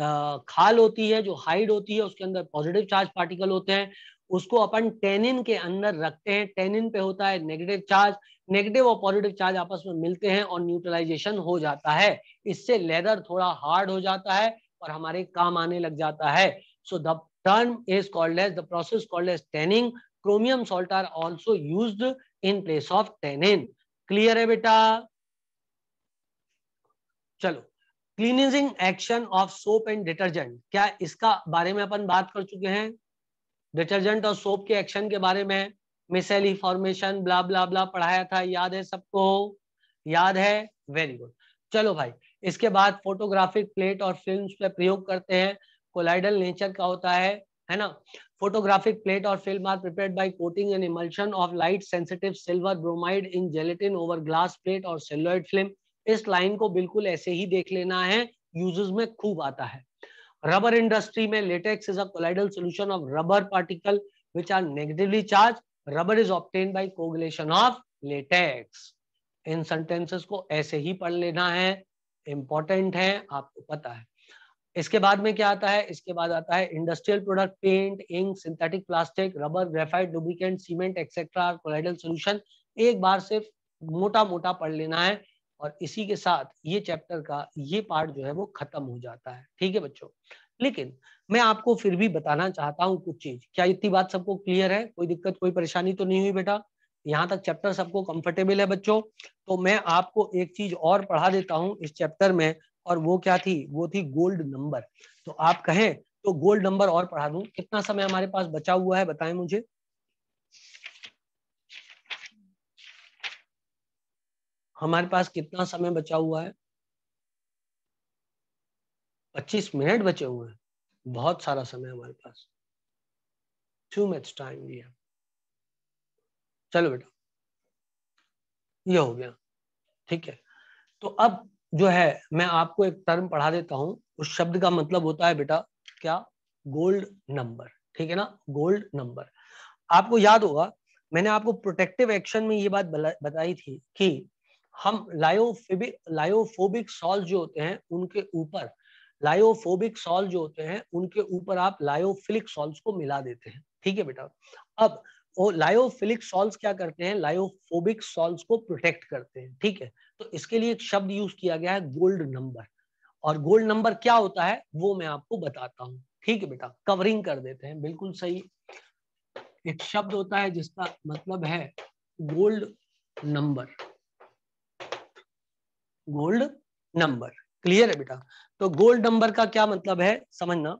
uh, खाल होती है जो हाइड होती है उसके अंदर पॉजिटिव चार्ज पार्टिकल होते हैं उसको अपन टेनिन के अंदर रखते हैं टेनिन पे होता है नेगेटिव चार्ज नेगेटिव और पॉजिटिव चार्ज आपस में मिलते हैं और न्यूट्रलाइजेशन हो जाता है इससे लेदर थोड़ा हार्ड हो जाता है और हमारे काम आने लग जाता है So the term is called as the process called as tanning. Chromium salt are also used in place of tannin. Clear है बेटा चलो cleansing action of soap and detergent क्या इसका बारे में अपन बात कर चुके हैं डिटर्जेंट और सोप के एक्शन के बारे में मिसेली फॉर्मेशन ब्ला ब्ला ब्ला पढ़ाया था याद है सबको याद है वेरी गुड चलो भाई इसके बाद फोटोग्राफिक प्लेट और फिल्म्स पे प्रयोग करते हैं कोलाइडल नेचर का होता है है ना फोटोग्राफिक प्लेट और film are prepared by coating an emulsion of light sensitive silver bromide in gelatin over glass plate और सेलोइड फिल्म इस लाइन को बिल्कुल ऐसे ही देख लेना है यूजेस में खूब आता है रबर इंडस्ट्री में latex is a colloidal solution of rubber particle which are negatively charge rubber is obtain by coagulation of latex in sentences को ऐसे ही पढ़ लेना है इंपॉर्टेंट है आपको पता है इसके बाद में क्या आता है इसके बाद आता है industrial product paint ink synthetic plastic rubber graphite duplicate cement etcetera colloidal solution एक बार सिर्फ मोटा मोटा पढ़ लेना है और इसी के साथ ये चैप्टर का ये पार्ट जो है वो खत्म हो जाता है ठीक है बच्चों लेकिन मैं आपको फिर भी बताना चाहता हूँ कुछ चीज क्या इतनी बात सबको क्लियर है कोई दिक्कत कोई परेशानी तो नहीं हुई बेटा यहाँ तक चैप्टर सबको कंफर्टेबल है बच्चों तो मैं आपको एक चीज और पढ़ा देता हूँ इस चैप्टर में और वो क्या थी वो थी गोल्ड नंबर तो आप कहें तो गोल्ड नंबर और पढ़ा दूं कितना समय हमारे पास बचा हुआ है बताएं मुझे हमारे पास कितना समय बचा हुआ है 25 मिनट बचे हुए हैं बहुत सारा समय हमारे पास टू मच टाइम दिया चलो बेटा ये हो गया ठीक है तो अब जो है मैं आपको एक टर्म पढ़ा देता हूं उस शब्द का मतलब होता है बेटा क्या गोल्ड नंबर ठीक है ना गोल्ड नंबर आपको याद होगा मैंने आपको प्रोटेक्टिव एक्शन में ये बात बताई थी कि हम लायोफिबिक लायोफोबिक सॉल जो होते हैं उनके ऊपर लायोफोबिक सॉल जो होते हैं उनके ऊपर आप लायोफिलिक सॉल्स को मिला देते हैं ठीक है बेटा अब लायोफिलिक सॉल्स क्या करते हैं लायोफोबिक सॉल्स को प्रोटेक्ट करते हैं ठीक है तो इसके लिए एक शब्द यूज किया गया है गोल्ड नंबर और गोल्ड नंबर क्या होता है वो मैं आपको बताता हूँ ठीक है बेटा कवरिंग कर देते हैं बिल्कुल सही एक शब्द होता है जिसका मतलब है gold number gold number clear है बेटा तो गोल्ड नंबर का क्या मतलब है समझना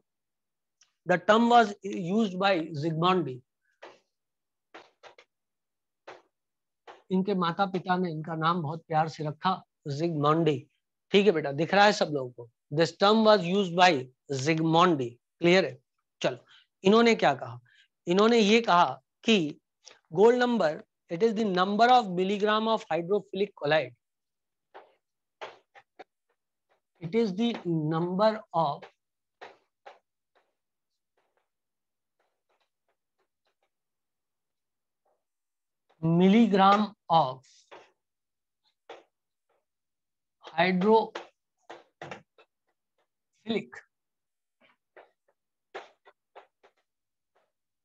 the term was use by Zsigmondy इनके माता पिता ने इनका नाम बहुत प्यार से रखा जिगमोंडी ठीक है बेटा दिख रहा है सब लोगों को this term was use by Zsigmondy clear है चलो इन्होंने क्या कहा इन्होंने ये कहा कि gold number it is the number of milligram of hydrophilic colloid it is the number of milligram of hydrophilic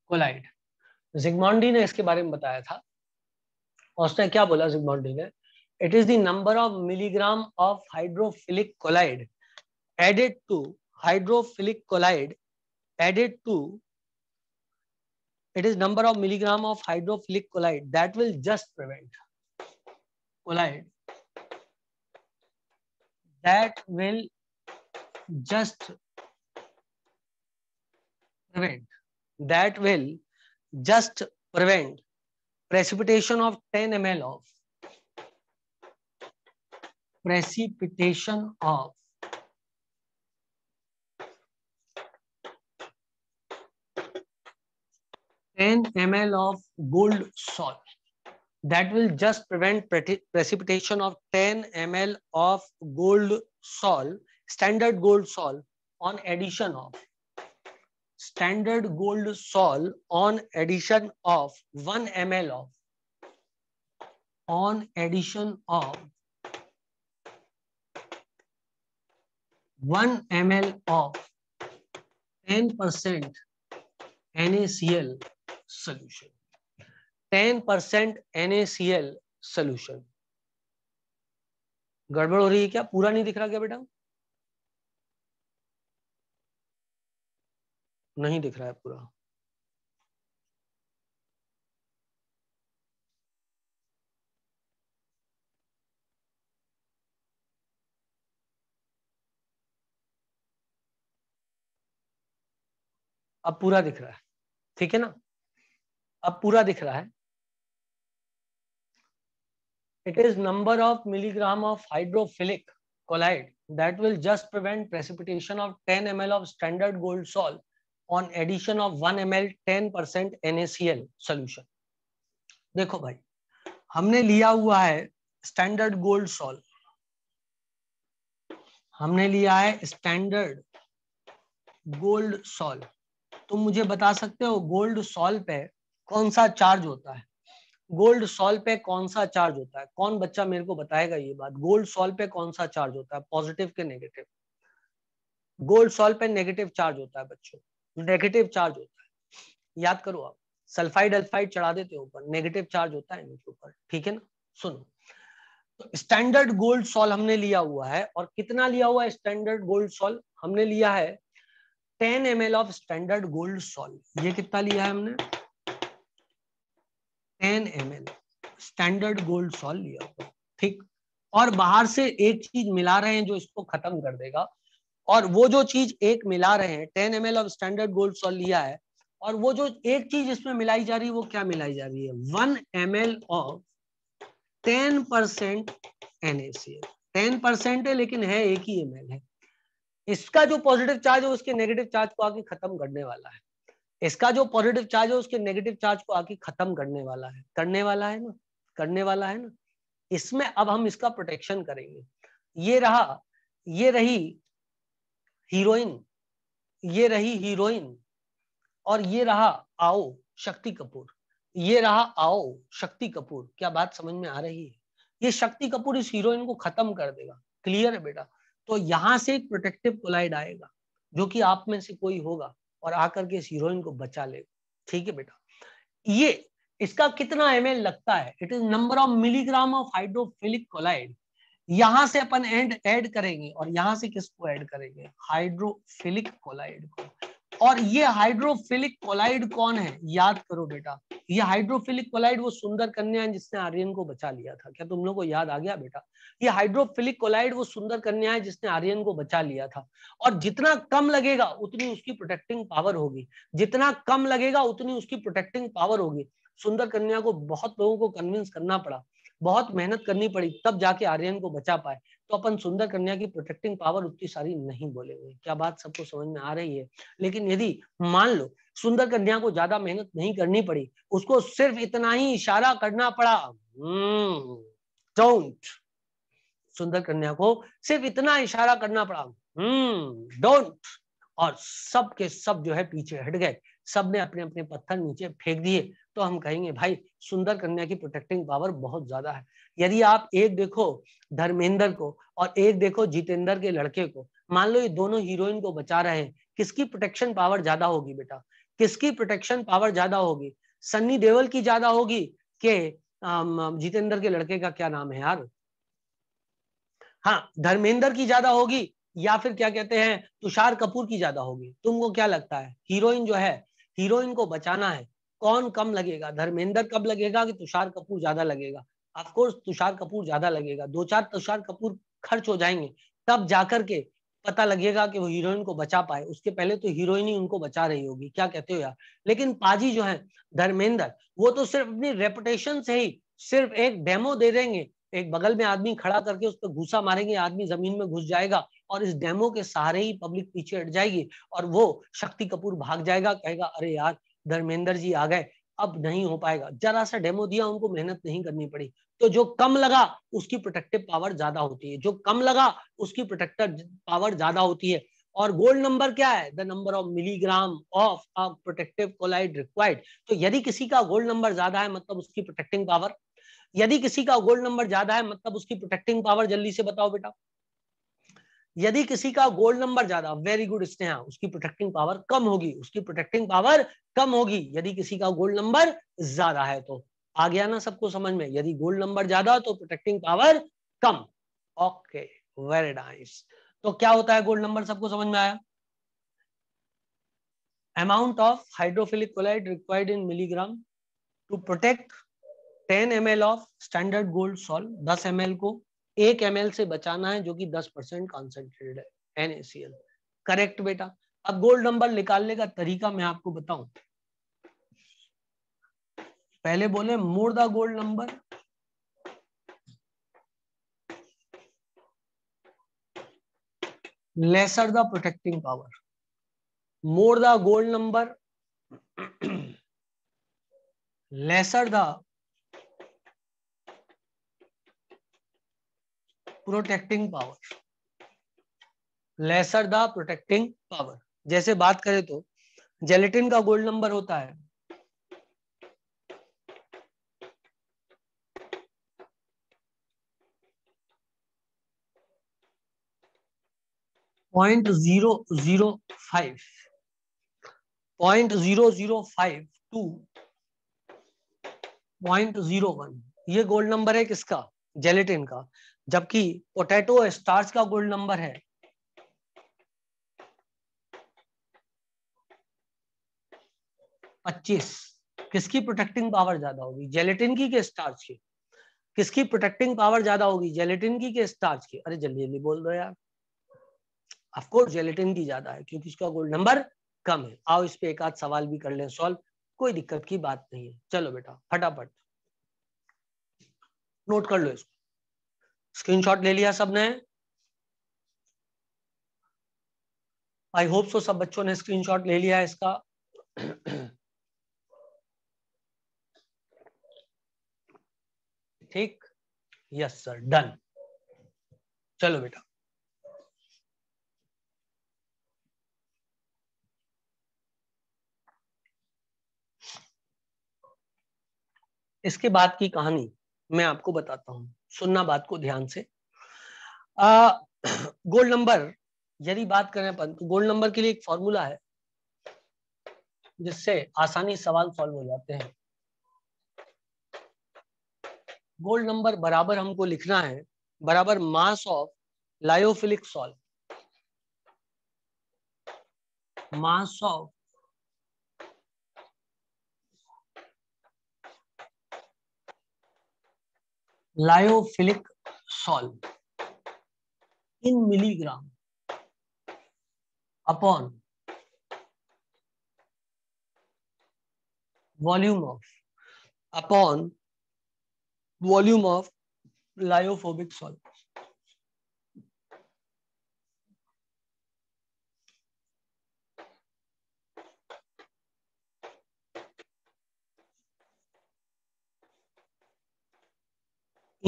colloid Zsigmondy ने इसके बारे में बताया था और उसने क्या बोला जिग्मॉन्डी ने it is the number of milligram of hydrophilic colloid added to hydrophilic colloid added to it is number of milligram of hydrophilic collide that will just prevent collide that will just prevent that will just prevent precipitation of 10 ml of precipitation of 10 ml of gold salt. That will just prevent precipitation of 10 ml of gold salt, standard gold salt on addition of standard gold salt on addition of 1 ml of on addition of 1 ml of 10% NaCl solution. 10% NaCl solution. गड़बड़ हो रही है क्या पूरा नहीं दिख रहा क्या बेटा नहीं दिख रहा है पूरा अब पूरा दिख रहा है ठीक है ना अब पूरा दिख रहा है it is number of milligram of hydrophilic colloid that will just prevent precipitation of 10 ML of standard gold sol on addition of one M L ten percent NACL solution देखो भाई हमने लिया हुआ है स्टैंडर्ड गोल्ड सॉल हमने लिया है standard gold sol तुम मुझे बता सकते हो गोल्ड सॉल्व पे कौन सा चार्ज होता है गोल्ड सॉल पे कौन सा चार्ज होता है कौन बच्चा मेरे को बताएगा ये बात गोल्ड सॉल पे कौन सा चार्ज होता है पॉजिटिव के नेगेटिव गोल्ड सॉल पे नेगेटिव चार्ज होता है बच्चों नेगेटिव चार्ज होता है याद करो आप सल्फाइड अल्फाइड चढ़ा देते हो ऊपर नेगेटिव चार्ज होता है इनके ऊपर ठीक है ना सुनो तो स्टैंडर्ड गोल्ड सॉल हमने लिया हुआ है और कितना लिया हुआ है स्टैंडर्ड गोल्ड सॉल हमने लिया है 10 M of standard gold sol ये कितना लिया है हमने ten M standard gold sol लिया ठीक और बाहर से एक चीज मिला रहे हैं जो इसको खत्म कर देगा और वो जो चीज एक मिला रहे हैं ten M of standard gold sol लिया है और वो जो एक चीज इसमें मिलाई जा रही है वो क्या मिलाई जा रही है one M of ten percent NACL ten percent है लेकिन है एक ही एम है इसका जो पॉजिटिव चार्ज है उसके नेगेटिव चार्ज को आके खत्म करने वाला है इसका जो पॉजिटिव चार्ज है उसके नेगेटिव चार्ज को आके खत्म करने वाला है करने वाला है ना करने वाला है ना इसमें अब हम इसका प्रोटेक्शन करेंगे ये रहा ये रही हीरोइन ये रही हीरोइन और ये रहा आओ शक्ति कपूर ये रहा आओ शक्ति कपूर क्या बात समझ में आ रही है ये शक्ति कपूर इस हीरोइन को खत्म कर देगा क्लियर है बेटा तो यहां से एक प्रोटेक्टिव कोलाइड आएगा जो कि आप में से कोई होगा और आकर के इस हीरोइन को बचा ले ठीक है बेटा ये इसका कितना एम लगता है it is number of milligram of hydrophilic colloid यहां से अपन एंड ऐड करेंगे और यहां से किसको ऐड करेंगे हाइड्रोफिलिक कोलाइड को और ये हाइड्रोफिलिक कोलाइड कौन है याद करो बेटा ये हाइड्रोफिलिक कोलाइड वो सुंदर कन्या है जिसने आर्यन को बचा लिया था क्या तुम लोग को याद आ गया बेटा ये हाइड्रोफिलिक कोलाइड वो सुंदर कन्या है जिसने आर्यन को बचा लिया था और जितना कम लगेगा उतनी उसकी प्रोटेक्टिंग पावर होगी जितना कम लगेगा उतनी उसकी प्रोटेक्टिंग पावर होगी सुंदर कन्या को बहुत लोगों को कन्विंस करना पड़ा बहुत मेहनत करनी पड़ी तब जाके आर्यन को बचा पाए तो अपन सुंदर कन्या की प्रोटेक्टिंग पावर उतनी सारी नहीं बोले हुए क्या बात सबको समझ में आ रही है लेकिन यदि मान लो सुंदर कन्या को ज्यादा मेहनत नहीं करनी पड़ी उसको सिर्फ इतना ही इशारा करना पड़ा डोंट हम्म, सुंदर कन्या को सिर्फ इतना इशारा करना पड़ा डोंट हम्म, और सबके सब जो है पीछे हट गए सब ने अपने अपने पत्थर नीचे फेंक दिए तो हम कहेंगे भाई सुंदर कन्या की प्रोटेक्टिंग पावर बहुत ज्यादा है यदि आप एक देखो धर्मेंद्र को और एक देखो जितेंद्र के लड़के को मान लो ये दोनों हीरोइन को बचा रहे हैं किसकी प्रोटेक्शन पावर ज्यादा होगी बेटा किसकी प्रोटेक्शन पावर ज्यादा होगी सन्नी देवल की ज्यादा होगी के जितेंद्र के लड़के का क्या नाम है यार हाँ धर्मेंद्र की ज्यादा होगी या फिर क्या कहते हैं तुषार कपूर की ज्यादा होगी तुमको क्या लगता है हीरोइन जो है हीरोइन को बचाना है कौन कम लगेगा धर्मेंद्र कब लगेगा कि तुषार कपूर ज्यादा लगेगा ऑफकोर्स तुषार कपूर ज्यादा लगेगा दो चार तुषार कपूर खर्च हो जाएंगे तब जाकर के पता लगेगा कि वो हीरोइन को बचा पाए उसके पहले तो हीरोइन ही उनको बचा रही होगी क्या कहते हो यार लेकिन पाजी जो है धर्मेंद्र वो तो सिर्फ अपनी रेपुटेशन से ही सिर्फ एक डेमो दे देंगे एक बगल में आदमी खड़ा करके उस पर घुसा मारेंगे आदमी जमीन में घुस जाएगा और इस डेमो के सहारे ही पब्लिक पीछे हट जाएगी और वो शक्ति कपूर भाग जाएगा कहेगा अरे यार धर्मेंद्र जी आ गए अब नहीं हो पाएगा जरा सा डेमो दिया उनको मेहनत नहीं करनी पड़ी तो जो कम लगा उसकी प्रोटेक्टिव पावर ज्यादा होती है जो कम लगा उसकी प्रोटेक्टिव पावर ज्यादा होती है और गोल्ड नंबर क्या है the number of milligram of protective colloid required तो यदि किसी का गोल्ड नंबर ज्यादा है मतलब उसकी प्रोटेक्टिंग पावर यदि किसी का गोल्ड नंबर ज्यादा है मतलब उसकी प्रोटेक्टिंग पावर जल्दी से बताओ बेटा यदि किसी का गोल्ड नंबर ज्यादा वेरी गुड स्नेहा उसकी प्रोटेक्टिंग पावर कम होगी उसकी प्रोटेक्टिंग पावर कम होगी यदि किसी का गोल्ड नंबर ज्यादा है तो आ गया ना सबको समझ में यदि गोल्ड नंबर ज्यादा तो प्रोटेक्टिंग पावर कम ओके वेरी नाइस तो क्या होता है गोल्ड नंबर सबको समझ में आया amount of required in milligram to protect ten M 10 ml of standard gold salt 10 ml को एक एम से बचाना है जो कि 10 परसेंट कॉन्सेंट्रेटेड है एनएसीएल करेक्ट बेटा अब गोल्ड नंबर निकालने का तरीका मैं आपको बताऊं पहले बोले more the gold number lesser the protecting power more the gold number lesser the protecting power lesser the protecting power जैसे बात करें तो जेलेटिन का गोल्ड नंबर होता है point zero zero five point zero zero five to point zero one ये gold number है किसका जेलेटिन का जबकि पोटैटो स्टार्स स्टार्च का गोल्ड नंबर है पच्चीस किसकी प्रोटेक्टिंग पावर ज्यादा होगी जेलेटिन की के स्टार्च की किसकी प्रोटेक्टिंग पावर ज्यादा होगी जेलेटिन की के स्टार्च की अरे जल्दी जल्दी बोल दो यार कोर्स जेलेटिन की ज्यादा है क्योंकि इसका गोल्ड नंबर कम है आओ इस पे एक आध सवाल भी कर लें सॉल्व कोई दिक्कत की बात नहीं है चलो बेटा फटाफट नोट कर लो इसको स्क्रीनशॉट ले लिया सबने आई होप सो सब बच्चों ने स्क्रीनशॉट ले लिया इसका ठीक यस सर डन चलो बेटा इसके बाद की कहानी मैं आपको बताता हूं सुनना बात को ध्यान से आ, गोल्ड नंबर यदि बात करें अपन तो गोल्ड नंबर के लिए एक फॉर्मूला है जिससे आसानी सवाल सॉल्व हो जाते हैं गोल्ड नंबर बराबर हमको लिखना है बराबर mass of lyophilic sol mass of lyophilic salt in milligram upon volume of upon volume of lyophobic solvent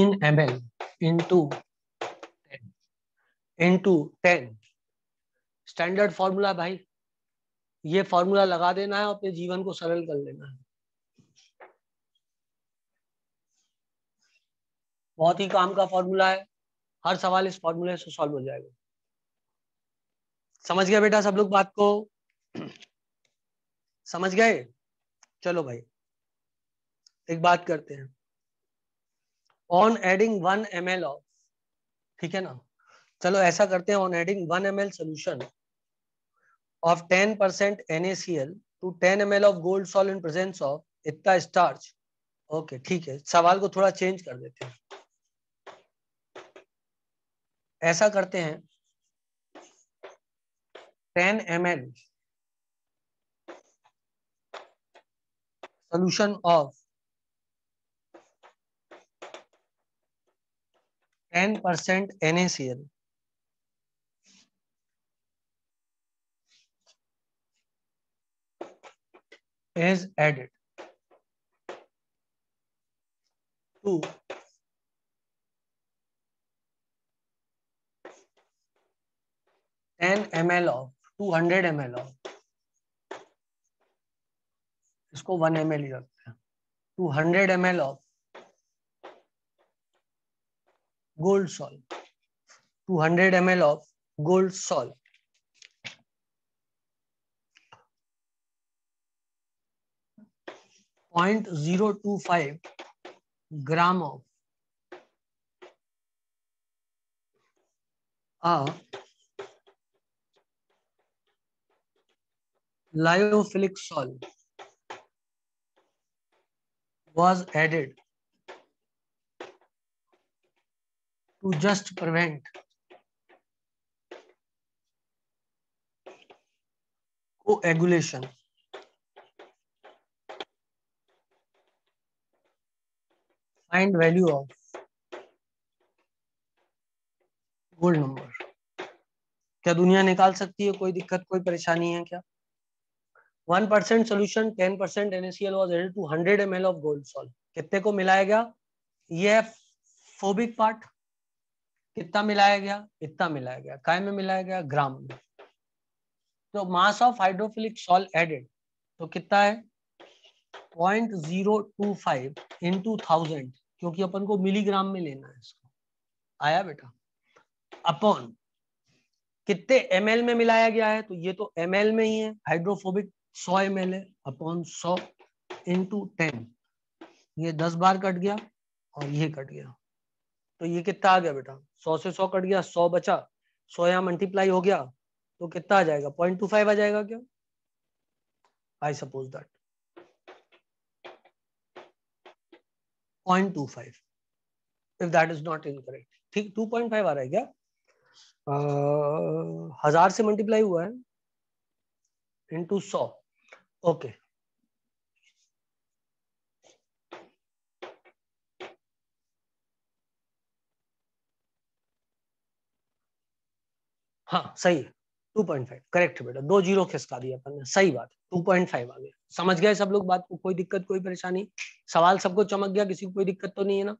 in ml into 10 into 10 standard formula भाई ये फॉर्मूला लगा देना है अपने जीवन को सरल कर लेना है बहुत ही काम का फॉर्मूला है हर सवाल इस फॉर्मूले से सॉल्व हो जाएगा समझ गया बेटा सब लोग बात को समझ गए चलो भाई एक बात करते हैं on adding one M L of ठीक है ना चलो ऐसा करते हैं on adding one M L solution of ten percent N L to ten M L of gold sol in presence of इतना स्टार्च ओके ठीक है सवाल को थोड़ा चेंज कर देते हैं ऐसा करते हैं ten M L solution of ten percent NACL is added to ten M L of two hundred M L of इसको वन एम एल रखते हैं two hundred M L of gold salt. 200 ml of gold salt. Point zero two five gram of a uh, lyophilic salt was added to just prevent coagulation. Find value of gold number क्या दुनिया निकाल सकती है कोई दिक्कत कोई परेशानी है क्या one percent solution ten percent NSL was added to hundred M L of gold sol कितने को मिलाएगा ये फोबिक पार्ट कितना मिलाया गया इतना मिलाया गया काय में मिलाया गया ग्राम में तो mass of hydrophilic sol added तो कितना है point zero two five into thousand क्योंकि अपन को मिलीग्राम में लेना है इसको आया बेटा अपॉन कितने एम में मिलाया गया है तो ये तो एम में ही है हाइड्रोफोबिक सौ एम है अपॉन सौ इंटू टेन ये दस बार कट गया और ये कट गया तो ये कितना आ गया बेटा सौ से सौ कट गया सौ बचा सौ यहाँ मल्टीप्लाई हो गया तो कितना आ जाएगा पॉइंट टू फाइव आ जाएगा क्या I suppose that point two five if that is not incorrect ठीक टू पॉइंट फाइव आ रहा है क्या uh, हजार से मल्टीप्लाई हुआ है इंटू सौ ओके हाँ सही है टू पॉइंट फाइव करेक्ट बेटा दो जीरो खिसका दिया अपन ने सही बात टू पॉइंट फाइव आ गया समझ गए सब लोग बात को कोई दिक्कत कोई परेशानी सवाल सबको चमक गया किसी को कोई दिक्कत तो नहीं है ना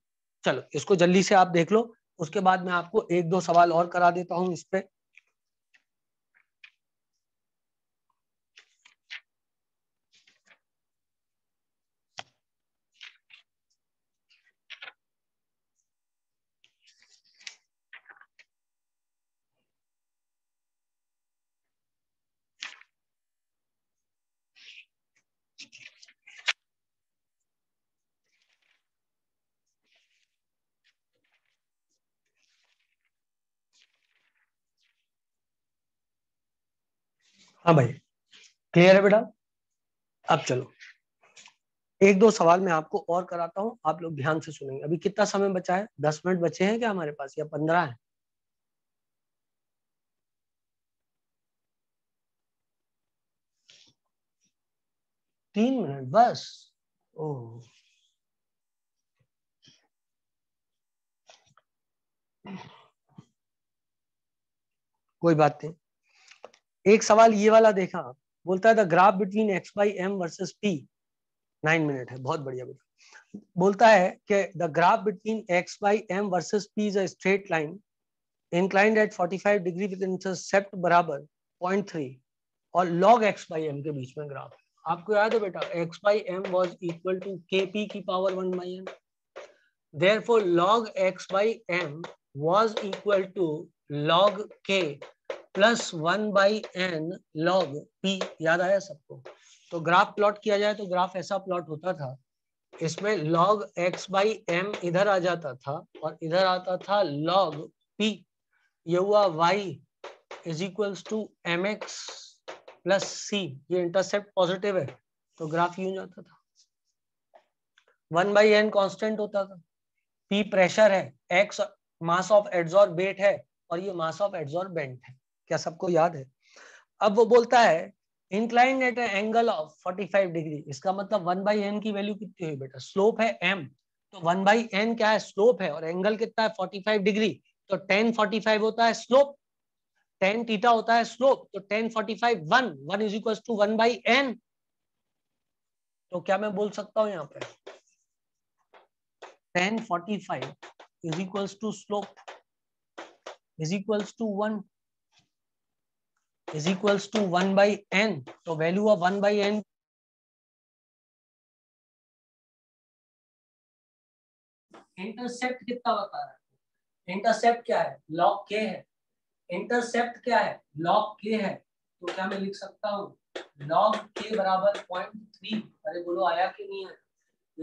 चलो इसको जल्दी से आप देख लो उसके बाद मैं आपको एक दो सवाल और करा देता हूँ इस पे हाँ भाई क्लियर है बेटा अब चलो एक दो सवाल मैं आपको और कराता हूँ आप लोग ध्यान से सुनेंगे अभी कितना समय बचा है दस मिनट बचे हैं क्या हमारे पास या पंद्रह है तीन मिनट बस ओ कोई बात नहीं एक सवाल ये वाला देखा बोलता है the graph between X by M versus P nine minute है बहुत बढ़िया बेटा बोलता है कि the graph between X by M versus P is a straight line inclined at 45 degree with intercept बराबर 0.3 और लॉग एक्स बाई एम के बीच में ग्राफ आपको याद है बेटा X by M was equal to K P की power one by M therefore log X by M was equal to log K plus one by N log P याद आया सबको तो ग्राफ प्लॉट किया जाए तो graph ऐसा plot होता था इसमें लॉग एक्स बाई एम इधर आ जाता था और इधर आता था लॉग पी ये हुआ Y is equals to M X plus C ये इंटरसेप्ट पॉजिटिव है तो ग्राफ यूं जाता था वन बाई एन कॉन्स्टेंट होता था पी प्रेशर है एक्स मास ऑफ एड्सॉर्बेट है और ये मास ऑफ एड्सॉर्बेंट है क्या सबको याद है अब वो बोलता है incline at angle of 45 degree इसका मतलब वन बाई एन की वैल्यू कितनी हुई बेटा स्लोप है एम तो वन बाई एन क्या है स्लोप है और एंगल कितना है 45 डिग्री तो 10 45 होता है स्लोप 10 थीटा होता है स्लोप तो 10 45 one one is equal to one by N तो क्या मैं बोल सकता हूं यहाँ पे 10 45 is equals to slope is equals to one is equals to one by N तो value of one by N intercept कितना बता रहा है इंटरसेप्ट क्या है लॉक के है इंटरसेप्ट क्या है लॉक के है तो क्या मैं लिख सकता हूँ लॉक के बराबर पॉइंट थ्री अरे बोलो आया कि नहीं है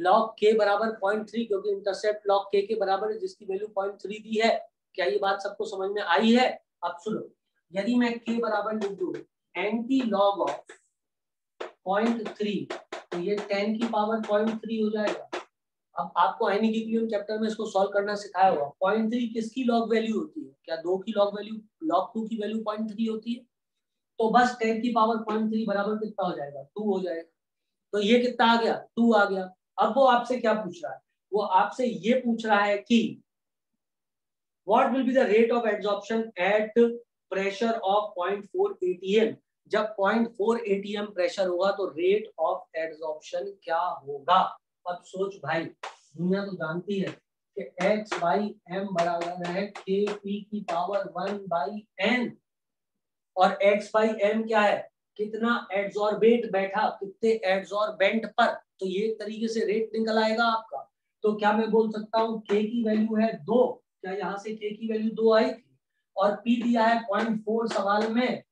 लॉक के बराबर पॉइंट थ्री क्योंकि इंटरसेप्ट लॉक के के बराबर है जिसकी वैल्यू पॉइंट थ्री दी है क्या ये बात सबको समझ में आई है अब सुनो यदि मैं के बराबर लिख दू antilog of point three तो ये टेन की पावर पॉइंट थ्री हो जाएगा अब आपको आयनिक इक्विलिब्रियम चैप्टर में इसको सॉल्व करना सिखाया होगा पॉइंट थ्री किसकी लॉग वैल्यू होती है क्या दो की लॉग वैल्यू लॉग टू की वैल्यू पॉइंट थ्री होती है तो बस टेन की पावर पॉइंट थ्री बराबर कितना हो जाएगा टू हो जाएगा तो ये कितना आ गया टू आ गया अब वो आपसे क्या पूछ रहा है वो आपसे ये पूछ रहा है कि what will be the rate of absorption at pressure of point four ATM जब पॉइंट फोर एटीएम प्रेशर होगा तो रेट ऑफ एड्सॉर्प्शन क्या होगा अब सोच भाई दुनिया तो जानती है कि x बाई एम बराबर है के पी की पावर वन बाई एन और x बाई एम क्या है कितना एड्सॉर्बेंट बैठा कितने एड्सॉर्बेंट पर तो ये तरीके से रेट निकल आएगा आपका तो क्या मैं बोल सकता हूँ के की वैल्यू है दो क्या यहाँ से के की वैल्यू दो आई थी और पी दिया है पॉइंट फोर सवाल में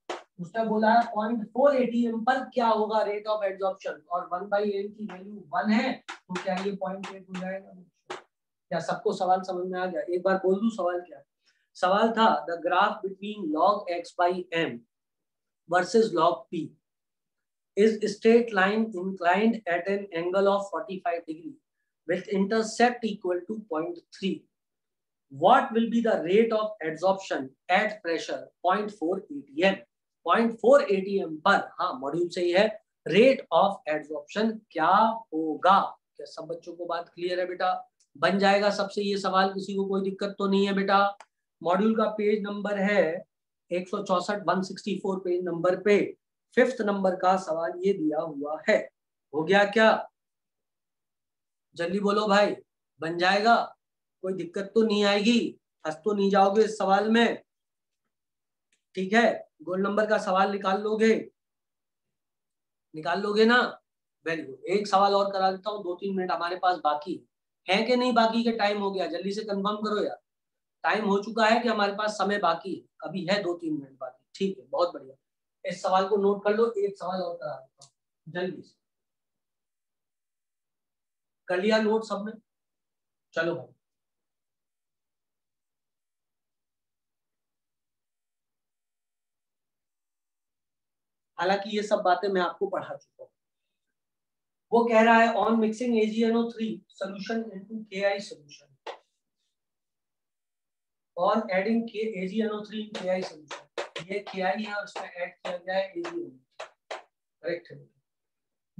उसने बोला है पॉइंट फोर एटीएम पर क्या होगा रेट ऑफ एब्जॉर्प्शन और वन बाई एन की वैल्यू वन है तो क्या ये पॉइंट एट हो जाएगा क्या सबको सवाल समझ में आ गया एक बार बोल दू सवाल क्या सवाल था the graph between log X by M versus log P is straight line inclined at an angle of 45 degree with intercept equal to point three what will be the rate of adsorption at pressure 0.4 atm 0.4 atm पर हाँ module से है rate of adsorption क्या होगा क्या सब बच्चों को बात क्लियर है बेटा बन जाएगा सबसे ये सवाल किसी को कोई दिक्कत तो नहीं है बेटा मॉड्यूल का पेज नंबर है एक 164 पेज नंबर पे फिफ्थ नंबर का सवाल ये दिया हुआ है हो गया क्या जल्दी बोलो भाई बन जाएगा कोई दिक्कत तो नहीं आएगी हंस तो नहीं जाओगे इस सवाल में ठीक है गोल नंबर का सवाल निकाल लोगे निकाल लोगे ना वेरी गुड एक सवाल और करा देता हूँ दो तीन मिनट हमारे पास बाकी है कि नहीं बाकी के टाइम हो गया जल्दी से कंफर्म करो यार टाइम हो चुका है कि हमारे पास समय बाकी है अभी है दो तीन मिनट बाकी ठीक है बहुत बढ़िया इस सवाल को नोट कर लो एक सवाल और करा देता हूँ जल्दी से कर लिया नोट सबने चलो भाई हालांकि ये सब बातें मैं आपको पढ़ा चुका हूँ वो कह रहा है on mixing AGNO three solution into K I solution और एडिंग के AGNO three K I solution ये के आई है और इसमें ऐड किया गया है एजीएनओ करेक्ट है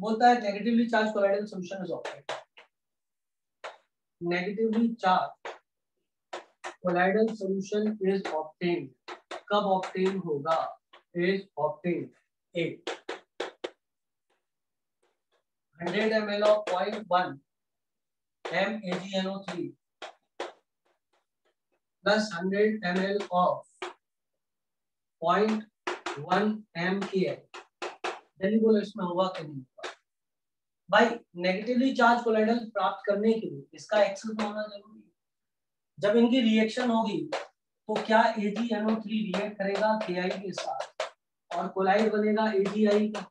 बोलता है negatively charge colloidal solution is obtain negatively charge colloidal solution is obtain कब ऑब्टेन होगा is obtain hundred M L of point one M A G N O three plus hundred M L of point one M K L डेलिबुलेट्स इसमें होगा कि नहीं होगा भाई negatively charge colloidal प्राप्त करने के लिए इसका एक्सल तो होना जरूरी है जब इनकी रिएक्शन होगी तो क्या A G N O three react करेगा के आई के साथ और कोलाइड बनेगा एडीआई का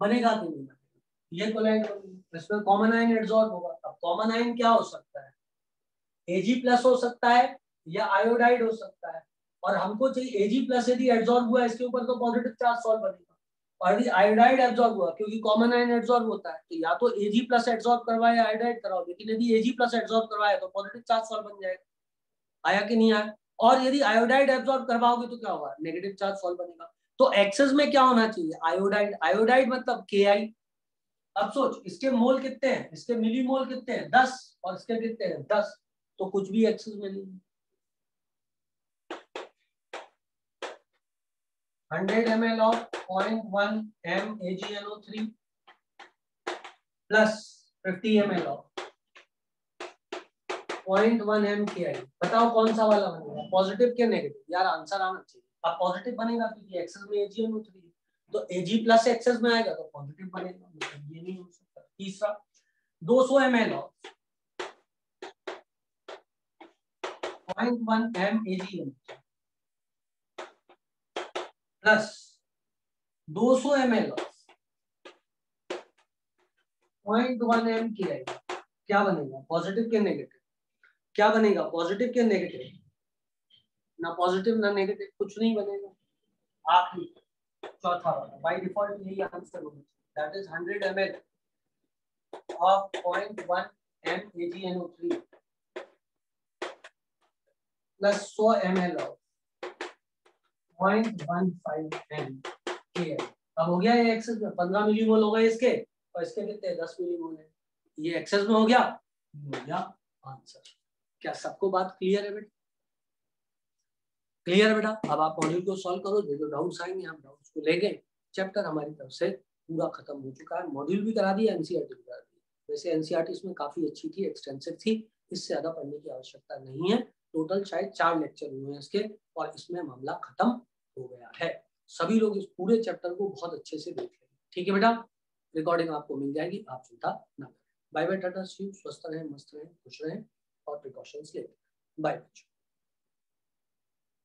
बनेगा कि तो नहीं ये कोलाइड बनेगा इसमें कॉमन आयन एड्सॉल्व होगा अब कॉमन आयन क्या हो सकता है एजी प्लस हो सकता है या आयोडाइड हो सकता है और हमको चाहिए एजी प्लस यदि एब्जॉर्ब हुआ इसके ऊपर तो पॉजिटिव चार्ज सॉल्व बनेगा और यदि आयोडाइड एब्जॉर्ब हुआ क्योंकि कॉमन आयन एब्जॉर्ब होता है तो या तो एजी प्लस एब्जॉर्ब करवाए आयोडाइड कराओ लेकिन यदि एजी प्लस एब्जॉर्ब करवाए तो पॉजिटिव चार्ज सॉल्व बन जाएगा आया कि नहीं आया और यदि आयोडाइड एब्जॉर्ब करवाओगे तो क्या होगा नेगेटिव चार्ज सॉल्व बनेगा तो एक्सेस में क्या होना चाहिए आयोडाइड आयोडाइड मतलब के आई अब सोच इसके मोल कितने हैं इसके मिली मोल कितने हैं दस और इसके कितने हैं दस तो कुछ भी एक्सेस में नहीं hundred M L of point one M A G N O three plus fifty M L of point one M K I बताओ कौन सा वाला बनेगा पॉजिटिव क्या नेगेटिव यार आंसर आना चाहिए अब पॉजिटिव बनेगा क्योंकि एक्सेस में एजी एजीएम उतरी है तो एजी प्लस एक्सेस में आएगा तो पॉजिटिव बनेगा मतलब ये नहीं हो सकता तीसरा दो सौ एम एल और point one M AG AGM plus दो सौ M L of point one M K I क्या बनेगा पॉजिटिव के नेगेटिव क्या बनेगा पॉजिटिव क्या नेगेटिव ना पॉजिटिव ना नेगेटिव कुछ नहीं बनेगा आखिरी चौथा वाला बाय डिफॉल्ट यही आंसर होगा that is 100 ml of 0.1 m AgNO3 100 ml of 0.15 m Kl. अब हो गया ये एक्सेस में 15 मिलीमोल हो गए इसके और इसके कितने 10 मिलीमोल है ये एक्सेस में हो गया हो गया आंसर क्या सबको बात क्लियर है बेटा क्लियर बेटा अब आप मॉड्यूल को सॉल्व करो जो जो डाउट्स आएंगे हम डाउट्स को लेंगे चैप्टर हमारी तरफ से पूरा खत्म हो चुका है मॉड्यूल भी करा दिया एनसीआरटी e भी करा दिया वैसे एनसीआरटी e इसमें काफी अच्छी थी एक्सटेंसिव थी इससे ज्यादा पढ़ने की आवश्यकता नहीं है टोटल शायद चार लेक्चर हुए हैं इसके और इसमें मामला खत्म हो गया है सभी लोग इस पूरे चैप्टर को बहुत अच्छे से देख लेंगे ठीक है बेटा रिकॉर्डिंग आपको मिल जाएगी आप चिंता ना करें बाय बाय टाटा स्वस्थ रहें मस्त रहें खुश रहें or precautions later. Bye.